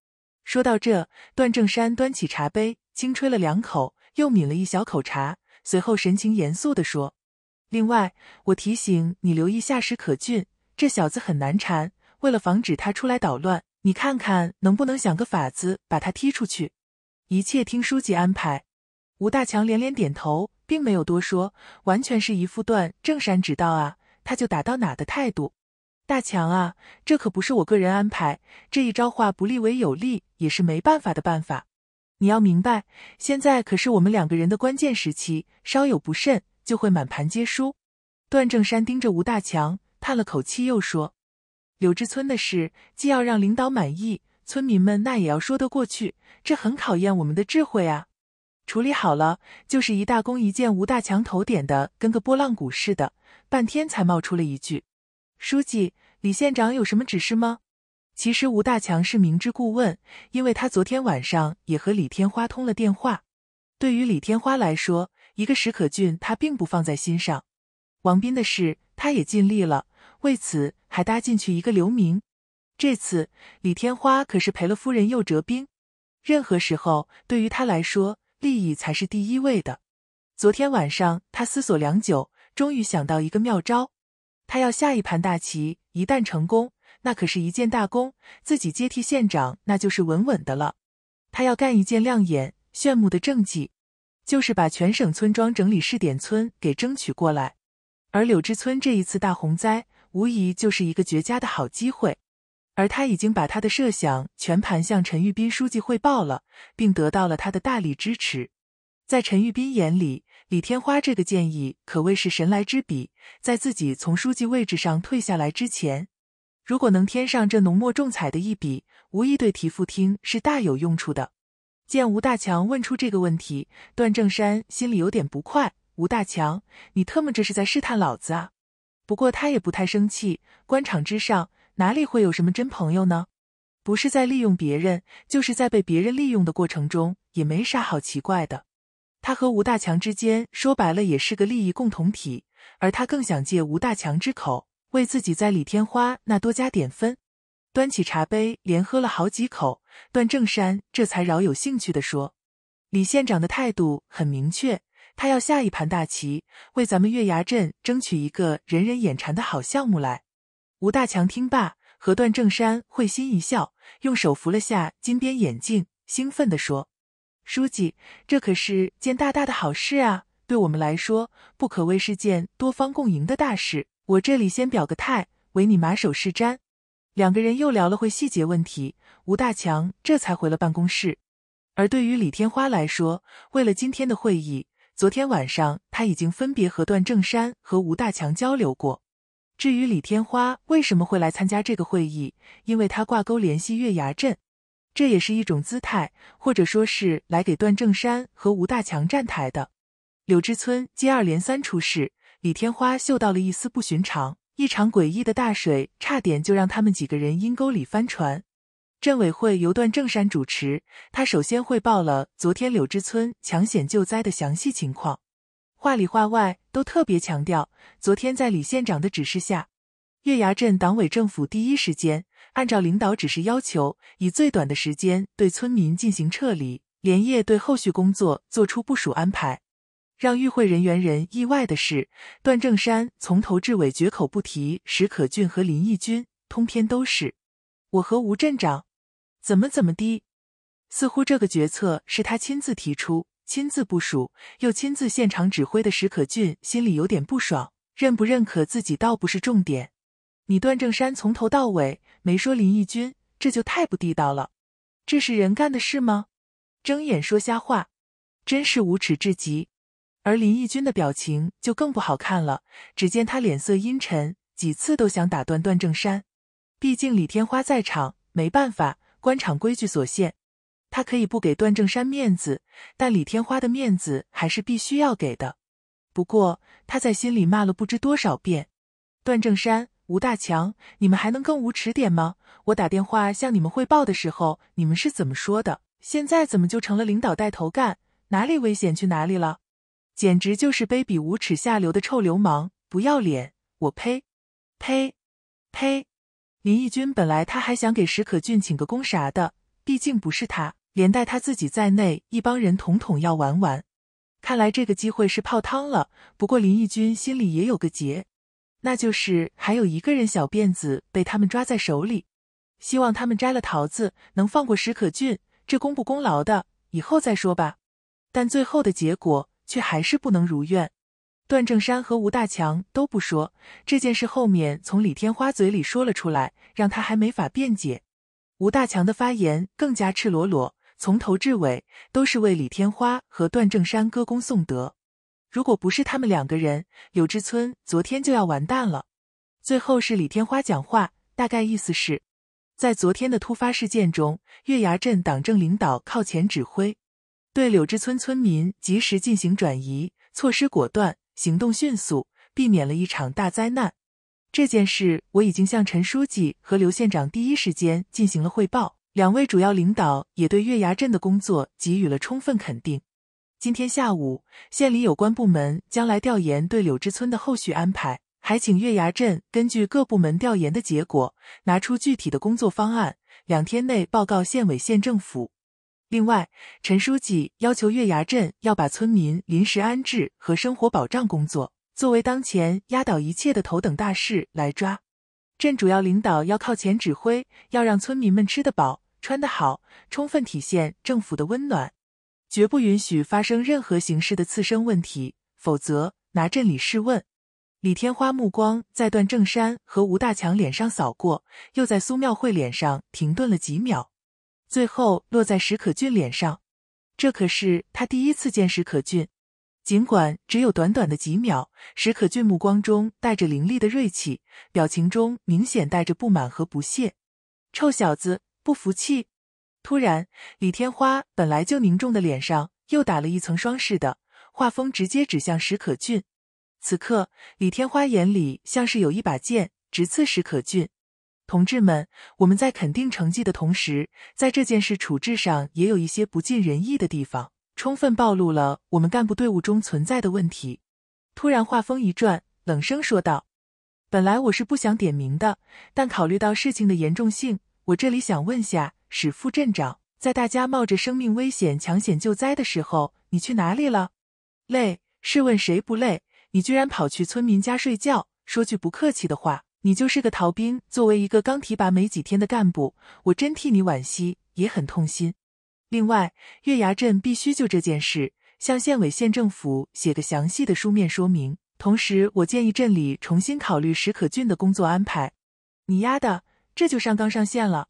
说到这，段正山端起茶杯，轻吹了两口，又抿了一小口茶，随后神情严肃地说：“另外，我提醒你留意下史可俊，这小子很难缠。”为了防止他出来捣乱，你看看能不能想个法子把他踢出去。一切听书记安排。吴大强连连点头，并没有多说，完全是一副段正山指道啊，他就打到哪的态度。大强啊，这可不是我个人安排，这一招化不利为有利也是没办法的办法。你要明白，现在可是我们两个人的关键时期，稍有不慎就会满盘皆输。段正山盯着吴大强，叹了口气，又说。柳枝村的事既要让领导满意，村民们那也要说得过去，这很考验我们的智慧啊！处理好了，就是一大功一件。吴大强头点的跟个拨浪鼓似的，半天才冒出了一句：“书记，李县长有什么指示吗？”其实吴大强是明知故问，因为他昨天晚上也和李天花通了电话。对于李天花来说，一个史可俊他并不放在心上，王斌的事他也尽力了。为此还搭进去一个流民。这次李天花可是赔了夫人又折兵。任何时候，对于他来说，利益才是第一位的。昨天晚上，他思索良久，终于想到一个妙招。他要下一盘大棋，一旦成功，那可是一件大功，自己接替县长那就是稳稳的了。他要干一件亮眼炫目的政绩，就是把全省村庄整理试点村给争取过来。而柳枝村这一次大洪灾。无疑就是一个绝佳的好机会，而他已经把他的设想全盘向陈玉斌书记汇报了，并得到了他的大力支持。在陈玉斌眼里，李天花这个建议可谓是神来之笔。在自己从书记位置上退下来之前，如果能添上这浓墨重彩的一笔，无疑对提副厅是大有用处的。见吴大强问出这个问题，段正山心里有点不快。吴大强，你特么这是在试探老子啊！不过他也不太生气，官场之上哪里会有什么真朋友呢？不是在利用别人，就是在被别人利用的过程中，也没啥好奇怪的。他和吴大强之间说白了也是个利益共同体，而他更想借吴大强之口为自己在李天花那多加点分。端起茶杯，连喝了好几口，段正山这才饶有兴趣的说：“李县长的态度很明确。”他要下一盘大棋，为咱们月牙镇争取一个人人眼馋的好项目来。吴大强听罢，和段正山会心一笑，用手扶了下金边眼镜，兴奋地说：“书记，这可是件大大的好事啊！对我们来说，不可谓是件多方共赢的大事。我这里先表个态，唯你马首是瞻。”两个人又聊了会细节问题，吴大强这才回了办公室。而对于李天花来说，为了今天的会议。昨天晚上，他已经分别和段正山和吴大强交流过。至于李天花为什么会来参加这个会议，因为他挂钩联系月牙镇，这也是一种姿态，或者说是来给段正山和吴大强站台的。柳枝村接二连三出事，李天花嗅到了一丝不寻常。一场诡异的大水，差点就让他们几个人阴沟里翻船。镇委会由段正山主持，他首先汇报了昨天柳枝村抢险救灾的详细情况，话里话外都特别强调，昨天在李县长的指示下，月牙镇党委政府第一时间按照领导指示要求，以最短的时间对村民进行撤离，连夜对后续工作做出部署安排。让与会人员人意外的是，段正山从头至尾绝口不提史可俊和林义军，通篇都是我和吴镇长。怎么怎么的？似乎这个决策是他亲自提出、亲自部署又亲自现场指挥的。史可俊心里有点不爽，认不认可自己倒不是重点。你段正山从头到尾没说林奕军，这就太不地道了。这是人干的事吗？睁眼说瞎话，真是无耻至极。而林奕军的表情就更不好看了，只见他脸色阴沉，几次都想打断段正山。毕竟李天花在场，没办法。官场规矩所限，他可以不给段正山面子，但李天花的面子还是必须要给的。不过他在心里骂了不知多少遍：“段正山、吴大强，你们还能更无耻点吗？我打电话向你们汇报的时候，你们是怎么说的？现在怎么就成了领导带头干？哪里危险去哪里了？简直就是卑鄙无耻、下流的臭流氓！不要脸！我呸！呸！呸！”林义军本来他还想给史可俊请个功啥的，毕竟不是他，连带他自己在内一帮人统统要玩玩。看来这个机会是泡汤了。不过林义军心里也有个结，那就是还有一个人小辫子被他们抓在手里，希望他们摘了桃子能放过史可俊，这功不功劳的以后再说吧。但最后的结果却还是不能如愿。段正山和吴大强都不说这件事，后面从李天花嘴里说了出来，让他还没法辩解。吴大强的发言更加赤裸裸，从头至尾都是为李天花和段正山歌功颂德。如果不是他们两个人，柳枝村昨天就要完蛋了。最后是李天花讲话，大概意思是，在昨天的突发事件中，月牙镇党政领导靠前指挥，对柳枝村村民及时进行转移，措施果断。行动迅速，避免了一场大灾难。这件事我已经向陈书记和刘县长第一时间进行了汇报，两位主要领导也对月牙镇的工作给予了充分肯定。今天下午，县里有关部门将来调研，对柳枝村的后续安排，还请月牙镇根据各部门调研的结果，拿出具体的工作方案，两天内报告县委县政府。另外，陈书记要求月牙镇要把村民临时安置和生活保障工作作为当前压倒一切的头等大事来抓，镇主要领导要靠前指挥，要让村民们吃得饱、穿得好，充分体现政府的温暖，绝不允许发生任何形式的次生问题，否则拿镇里试问。李天花目光在段正山和吴大强脸上扫过，又在苏妙慧脸上停顿了几秒。最后落在史可俊脸上，这可是他第一次见史可俊。尽管只有短短的几秒，史可俊目光中带着凌厉的锐气，表情中明显带着不满和不屑。臭小子，不服气？突然，李天花本来就凝重的脸上又打了一层霜似的，画风直接指向史可俊。此刻，李天花眼里像是有一把剑直刺史可俊。同志们，我们在肯定成绩的同时，在这件事处置上也有一些不尽人意的地方，充分暴露了我们干部队伍中存在的问题。突然话锋一转，冷声说道：“本来我是不想点名的，但考虑到事情的严重性，我这里想问下史副镇长，在大家冒着生命危险抢险救灾的时候，你去哪里了？累？试问谁不累？你居然跑去村民家睡觉！说句不客气的话。”你就是个逃兵。作为一个刚提拔没几天的干部，我真替你惋惜，也很痛心。另外，月牙镇必须就这件事向县委、县政府写个详细的书面说明。同时，我建议镇里重新考虑史可俊的工作安排。你丫的，这就上纲上线了！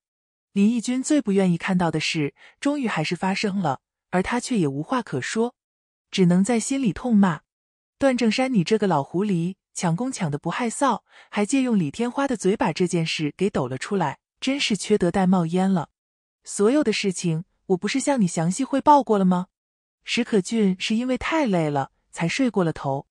林义军最不愿意看到的事，终于还是发生了，而他却也无话可说，只能在心里痛骂：“段正山，你这个老狐狸！”抢功抢的不害臊，还借用李天花的嘴把这件事给抖了出来，真是缺德带冒烟了。所有的事情，我不是向你详细汇报过了吗？史可俊是因为太累了才睡过了头。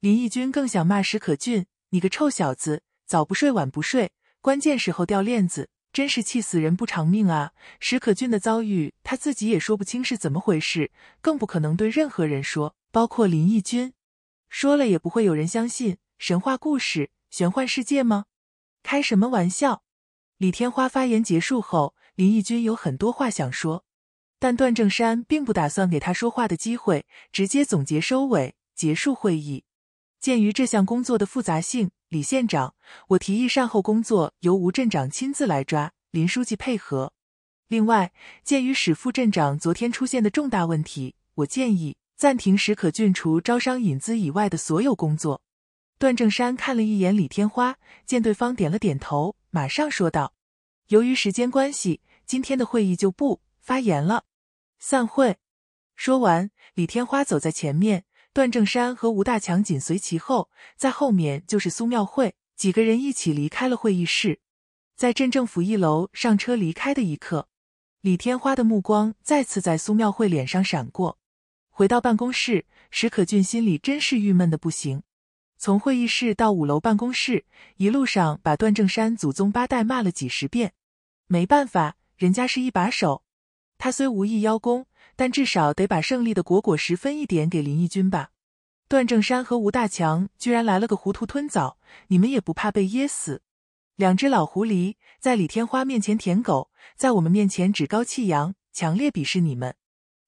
林毅军更想骂史可俊：“你个臭小子，早不睡晚不睡，关键时候掉链子，真是气死人不偿命啊！”史可俊的遭遇，他自己也说不清是怎么回事，更不可能对任何人说，包括林毅军，说了也不会有人相信。神话故事、玄幻世界吗？开什么玩笑！李天花发言结束后，林义军有很多话想说，但段正山并不打算给他说话的机会，直接总结收尾，结束会议。鉴于这项工作的复杂性，李县长，我提议善后工作由吴镇长亲自来抓，林书记配合。另外，鉴于史副镇长昨天出现的重大问题，我建议暂停史可俊除招商引资以外的所有工作。段正山看了一眼李天花，见对方点了点头，马上说道：“由于时间关系，今天的会议就不发言了，散会。”说完，李天花走在前面，段正山和吴大强紧随其后，在后面就是苏妙慧几个人一起离开了会议室。在镇政府一楼上车离开的一刻，李天花的目光再次在苏妙慧脸上闪过。回到办公室，史可俊心里真是郁闷的不行。从会议室到五楼办公室，一路上把段正山祖宗八代骂了几十遍。没办法，人家是一把手。他虽无意邀功，但至少得把胜利的果果十分一点给林义军吧。段正山和吴大强居然来了个糊涂吞枣，你们也不怕被噎死？两只老狐狸在李天花面前舔狗，在我们面前趾高气扬，强烈鄙视你们。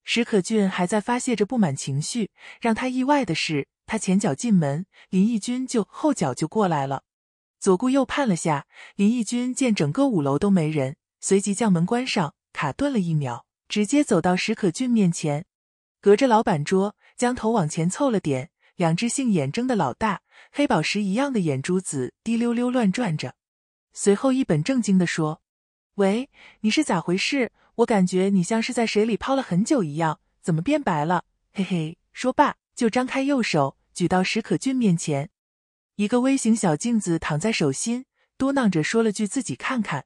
史可俊还在发泄着不满情绪。让他意外的是。他前脚进门，林毅军就后脚就过来了。左顾右盼了下，林毅军见整个五楼都没人，随即将门关上，卡顿了一秒，直接走到史可俊面前，隔着老板桌将头往前凑了点，两只杏眼睁的老大，黑宝石一样的眼珠子滴溜溜乱转着。随后一本正经的说：“喂，你是咋回事？我感觉你像是在水里泡了很久一样，怎么变白了？嘿嘿。”说罢就张开右手。举到史可俊面前，一个微型小镜子躺在手心，嘟囔着说了句“自己看看”。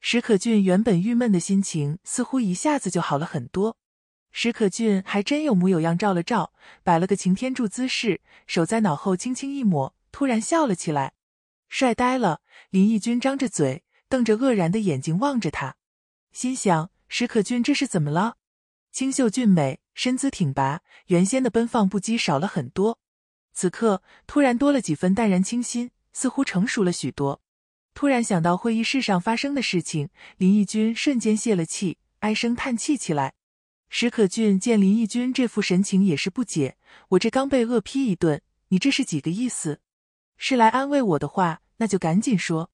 史可俊原本郁闷的心情似乎一下子就好了很多。史可俊还真有模有样照了照，摆了个擎天柱姿势，手在脑后轻轻一抹，突然笑了起来，帅呆了。林逸君张着嘴，瞪着愕然的眼睛望着他，心想：史可俊这是怎么了？清秀俊美，身姿挺拔，原先的奔放不羁少了很多。此刻突然多了几分淡然清新，似乎成熟了许多。突然想到会议室上发生的事情，林义君瞬间泄了气，唉声叹气起来。史可俊见林义君这副神情，也是不解：“我这刚被恶批一顿，你这是几个意思？是来安慰我的话，那就赶紧说；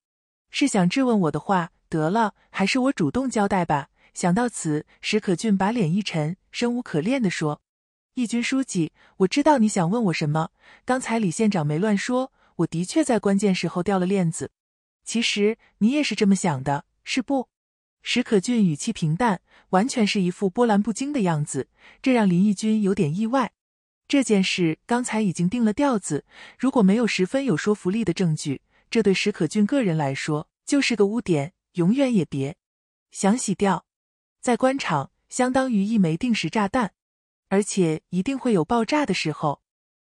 是想质问我的话，得了，还是我主动交代吧。”想到此，史可俊把脸一沉，生无可恋地说。义军书记，我知道你想问我什么。刚才李县长没乱说，我的确在关键时候掉了链子。其实你也是这么想的，是不？史可俊语气平淡，完全是一副波澜不惊的样子，这让林义军有点意外。这件事刚才已经定了调子，如果没有十分有说服力的证据，这对史可俊个人来说就是个污点，永远也别想洗掉。在官场，相当于一枚定时炸弹。而且一定会有爆炸的时候。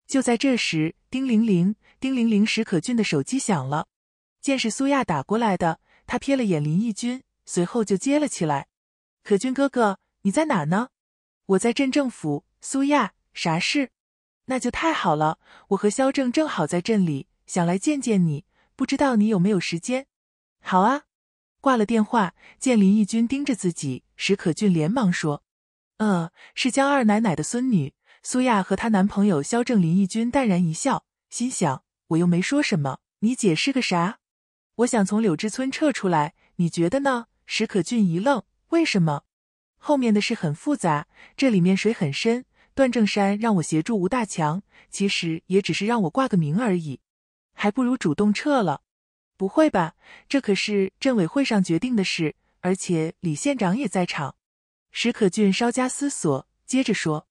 就在这时，叮铃铃，叮铃铃，史可俊的手机响了。见是苏亚打过来的，他瞥了眼林义君，随后就接了起来。“可俊哥哥，你在哪呢？”“我在镇政府。”“苏亚，啥事？”“那就太好了，我和肖正正好在镇里，想来见见你，不知道你有没有时间？”“好啊。”挂了电话，见林义君盯着自己，史可俊连忙说。呃，是江二奶奶的孙女苏亚和她男朋友肖正林。义军淡然一笑，心想：我又没说什么，你解释个啥？我想从柳枝村撤出来，你觉得呢？史可俊一愣：为什么？后面的事很复杂，这里面水很深。段正山让我协助吴大强，其实也只是让我挂个名而已，还不如主动撤了。不会吧？这可是镇委会上决定的事，而且李县长也在场。史可俊稍加思索，接着说：“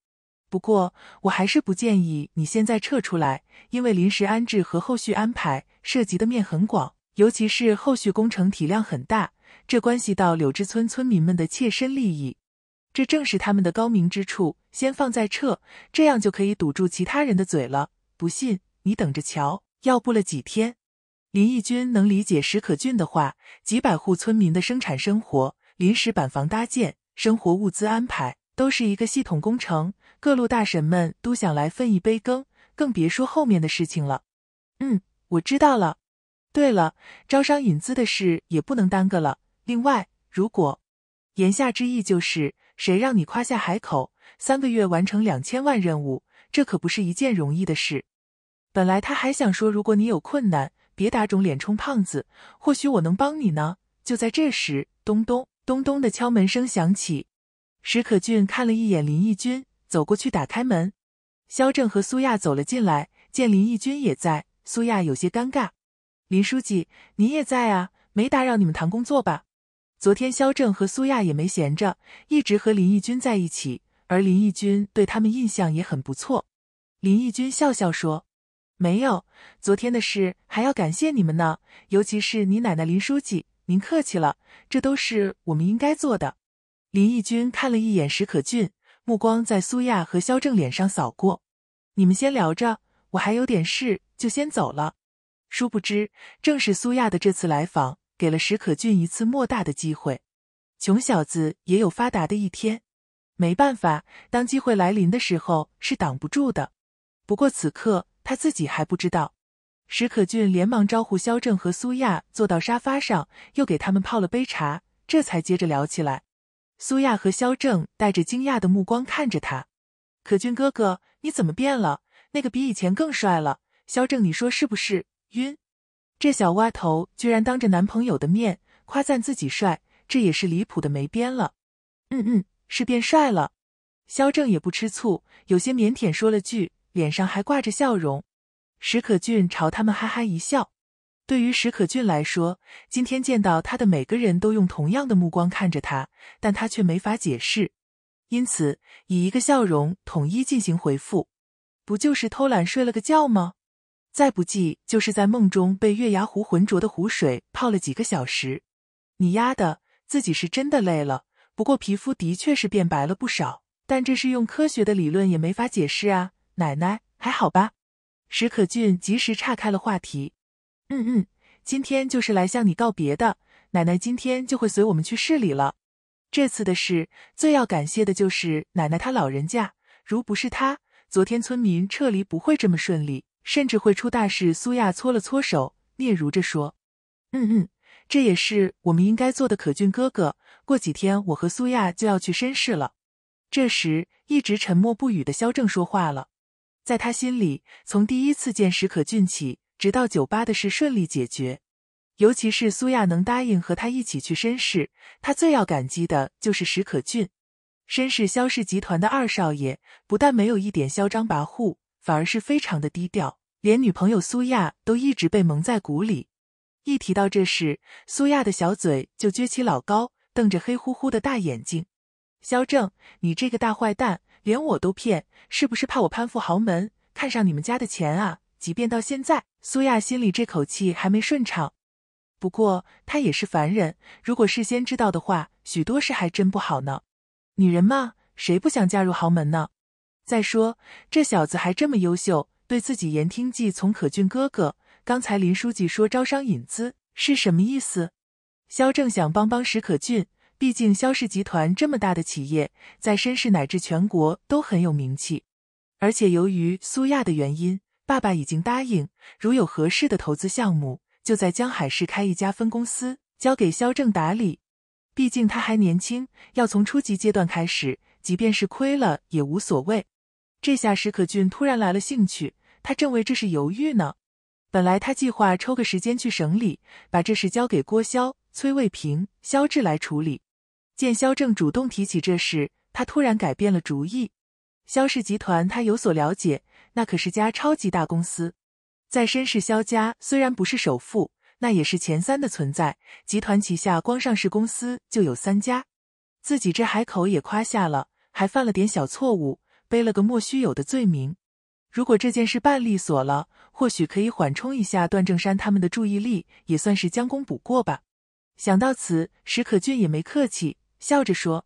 不过，我还是不建议你现在撤出来，因为临时安置和后续安排涉及的面很广，尤其是后续工程体量很大，这关系到柳枝村村民们的切身利益。这正是他们的高明之处，先放再撤，这样就可以堵住其他人的嘴了。不信，你等着瞧，要不了几天。”林义军能理解史可俊的话，几百户村民的生产生活，临时板房搭建。生活物资安排都是一个系统工程，各路大神们都想来分一杯羹，更别说后面的事情了。嗯，我知道了。对了，招商引资的事也不能耽搁了。另外，如果……言下之意就是，谁让你夸下海口，三个月完成两千万任务，这可不是一件容易的事。本来他还想说，如果你有困难，别打肿脸充胖子，或许我能帮你呢。就在这时，咚咚。咚咚的敲门声响起，史可俊看了一眼林义军，走过去打开门。肖正和苏亚走了进来，见林义军也在，苏亚有些尴尬：“林书记，您也在啊？没打扰你们谈工作吧？”昨天肖正和苏亚也没闲着，一直和林义军在一起，而林义军对他们印象也很不错。林义军笑笑说：“没有，昨天的事还要感谢你们呢，尤其是你奶奶林书记。”您客气了，这都是我们应该做的。林义军看了一眼史可俊，目光在苏亚和肖正脸上扫过。你们先聊着，我还有点事，就先走了。殊不知，正是苏亚的这次来访，给了史可俊一次莫大的机会。穷小子也有发达的一天。没办法，当机会来临的时候，是挡不住的。不过此刻他自己还不知道。史可俊连忙招呼肖正和苏亚坐到沙发上，又给他们泡了杯茶，这才接着聊起来。苏亚和肖正带着惊讶的目光看着他：“可俊哥哥，你怎么变了？那个比以前更帅了。”肖正，你说是不是？晕，这小蛙头居然当着男朋友的面夸赞自己帅，这也是离谱的没边了。嗯嗯，是变帅了。肖正也不吃醋，有些腼腆说了句，脸上还挂着笑容。史可俊朝他们哈哈一笑。对于史可俊来说，今天见到他的每个人都用同样的目光看着他，但他却没法解释，因此以一个笑容统一进行回复。不就是偷懒睡了个觉吗？再不济就是在梦中被月牙湖浑浊的湖水泡了几个小时。你丫的，自己是真的累了，不过皮肤的确是变白了不少，但这是用科学的理论也没法解释啊！奶奶，还好吧？史可俊及时岔开了话题，嗯嗯，今天就是来向你告别的。奶奶今天就会随我们去市里了。这次的事，最要感谢的就是奶奶她老人家，如不是她，昨天村民撤离不会这么顺利，甚至会出大事。苏亚搓了搓手，嗫嚅着说：“嗯嗯，这也是我们应该做的。”可俊哥哥，过几天我和苏亚就要去深市了。这时，一直沉默不语的肖正说话了。在他心里，从第一次见史可俊起，直到酒吧的事顺利解决，尤其是苏亚能答应和他一起去绅士，他最要感激的就是史可俊。绅士肖氏集团的二少爷不但没有一点嚣张跋扈，反而是非常的低调，连女朋友苏亚都一直被蒙在鼓里。一提到这事，苏亚的小嘴就撅起老高，瞪着黑乎乎的大眼睛：“肖正，你这个大坏蛋！”连我都骗，是不是怕我攀附豪门，看上你们家的钱啊？即便到现在，苏亚心里这口气还没顺畅。不过他也是凡人，如果事先知道的话，许多事还真不好呢。女人嘛，谁不想嫁入豪门呢？再说这小子还这么优秀，对自己言听计从。可俊哥哥，刚才林书记说招商引资是什么意思？肖正想帮帮史可俊。毕竟肖氏集团这么大的企业，在绅市乃至全国都很有名气，而且由于苏亚的原因，爸爸已经答应，如有合适的投资项目，就在江海市开一家分公司，交给肖正打理。毕竟他还年轻，要从初级阶段开始，即便是亏了也无所谓。这下史可俊突然来了兴趣，他正为这事犹豫呢。本来他计划抽个时间去省里，把这事交给郭潇、崔卫平、肖志来处理。见肖正主动提起这事，他突然改变了主意。肖氏集团他有所了解，那可是家超级大公司。在申氏肖家虽然不是首富，那也是前三的存在。集团旗下光上市公司就有三家，自己这海口也夸下了，还犯了点小错误，背了个莫须有的罪名。如果这件事办利索了，或许可以缓冲一下段正山他们的注意力，也算是将功补过吧。想到此，史可俊也没客气。笑着说：“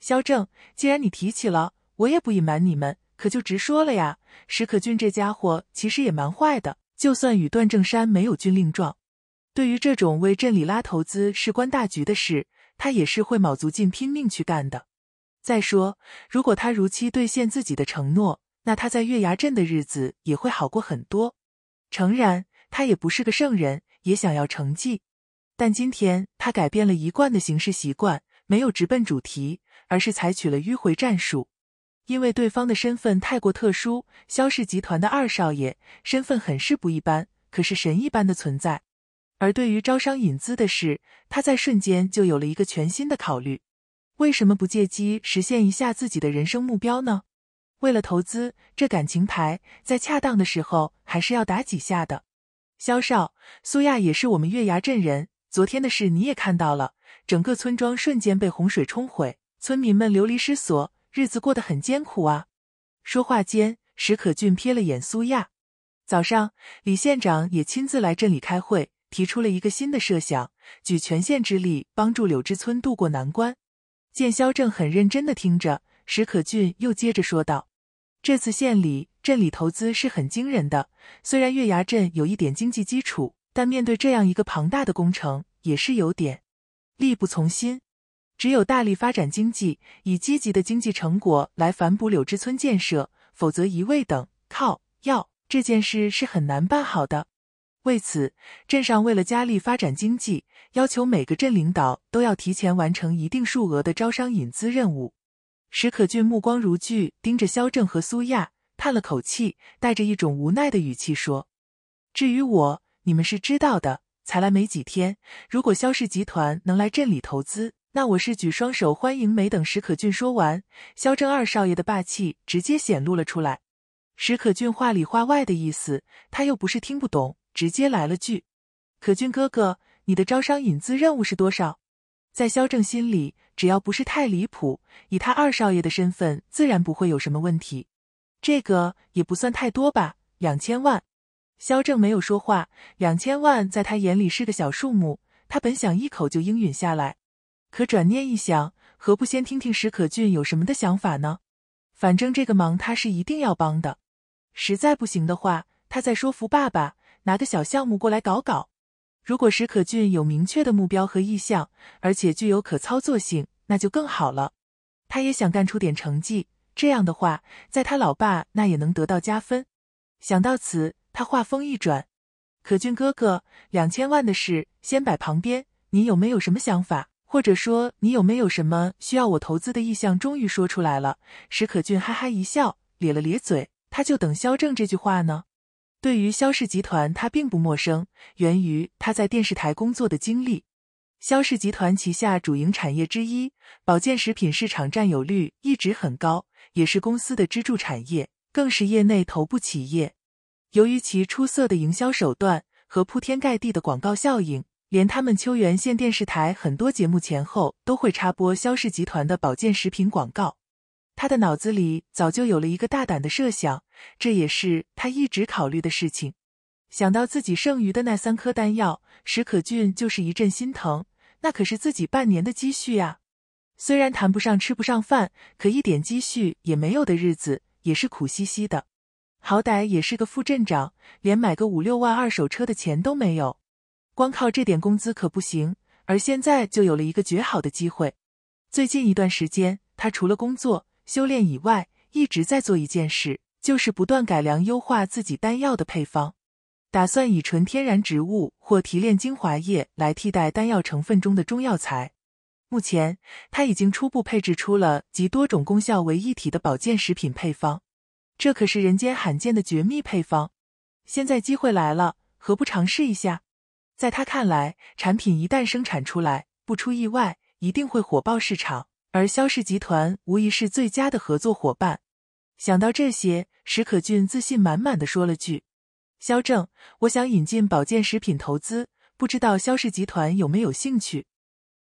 肖正，既然你提起了，我也不隐瞒你们，可就直说了呀。史可俊这家伙其实也蛮坏的，就算与段正山没有军令状，对于这种为镇里拉投资、事关大局的事，他也是会卯足劲拼命去干的。再说，如果他如期兑现自己的承诺，那他在月牙镇的日子也会好过很多。诚然，他也不是个圣人，也想要成绩，但今天他改变了一贯的行事习惯。”没有直奔主题，而是采取了迂回战术，因为对方的身份太过特殊，肖氏集团的二少爷身份很是不一般，可是神一般的存在。而对于招商引资的事，他在瞬间就有了一个全新的考虑：为什么不借机实现一下自己的人生目标呢？为了投资，这感情牌在恰当的时候还是要打几下的。肖少，苏亚也是我们月牙镇人，昨天的事你也看到了。整个村庄瞬间被洪水冲毁，村民们流离失所，日子过得很艰苦啊。说话间，史可俊瞥了眼苏亚。早上，李县长也亲自来镇里开会，提出了一个新的设想，举全县之力帮助柳枝村渡过难关。见肖正很认真的听着，史可俊又接着说道：“这次县里、镇里投资是很惊人的，虽然月牙镇有一点经济基础，但面对这样一个庞大的工程，也是有点……”力不从心，只有大力发展经济，以积极的经济成果来反哺柳枝村建设，否则一味等靠要这件事是很难办好的。为此，镇上为了加力发展经济，要求每个镇领导都要提前完成一定数额的招商引资任务。史可俊目光如炬，盯着肖正和苏亚，叹了口气，带着一种无奈的语气说：“至于我，你们是知道的。”才来没几天，如果肖氏集团能来镇里投资，那我是举双手欢迎。没等史可俊说完，肖正二少爷的霸气直接显露了出来。史可俊话里话外的意思，他又不是听不懂，直接来了句：“可俊哥哥，你的招商引资任务是多少？”在肖正心里，只要不是太离谱，以他二少爷的身份，自然不会有什么问题。这个也不算太多吧，两千万。肖正没有说话。两千万在他眼里是个小数目，他本想一口就应允下来，可转念一想，何不先听听史可俊有什么的想法呢？反正这个忙他是一定要帮的。实在不行的话，他再说服爸爸拿个小项目过来搞搞。如果史可俊有明确的目标和意向，而且具有可操作性，那就更好了。他也想干出点成绩，这样的话，在他老爸那也能得到加分。想到此。他话锋一转：“可俊哥哥，两千万的事先摆旁边，你有没有什么想法？或者说你有没有什么需要我投资的意向？”终于说出来了。史可俊哈哈一笑，咧了咧嘴。他就等肖正这句话呢。对于肖氏集团，他并不陌生，源于他在电视台工作的经历。肖氏集团旗下主营产业之一，保健食品市场占有率一直很高，也是公司的支柱产业，更是业内头部企业。由于其出色的营销手段和铺天盖地的广告效应，连他们秋原县电视台很多节目前后都会插播肖氏集团的保健食品广告。他的脑子里早就有了一个大胆的设想，这也是他一直考虑的事情。想到自己剩余的那三颗丹药，史可俊就是一阵心疼。那可是自己半年的积蓄呀！虽然谈不上吃不上饭，可一点积蓄也没有的日子也是苦兮兮的。好歹也是个副镇长，连买个五六万二手车的钱都没有，光靠这点工资可不行。而现在就有了一个绝好的机会。最近一段时间，他除了工作修炼以外，一直在做一件事，就是不断改良优化自己丹药的配方，打算以纯天然植物或提炼精华液来替代丹药成分中的中药材。目前，他已经初步配置出了集多种功效为一体的保健食品配方。这可是人间罕见的绝密配方，现在机会来了，何不尝试一下？在他看来，产品一旦生产出来，不出意外一定会火爆市场，而肖氏集团无疑是最佳的合作伙伴。想到这些，史可俊自信满满的说了句：“肖正，我想引进保健食品投资，不知道肖氏集团有没有兴趣？”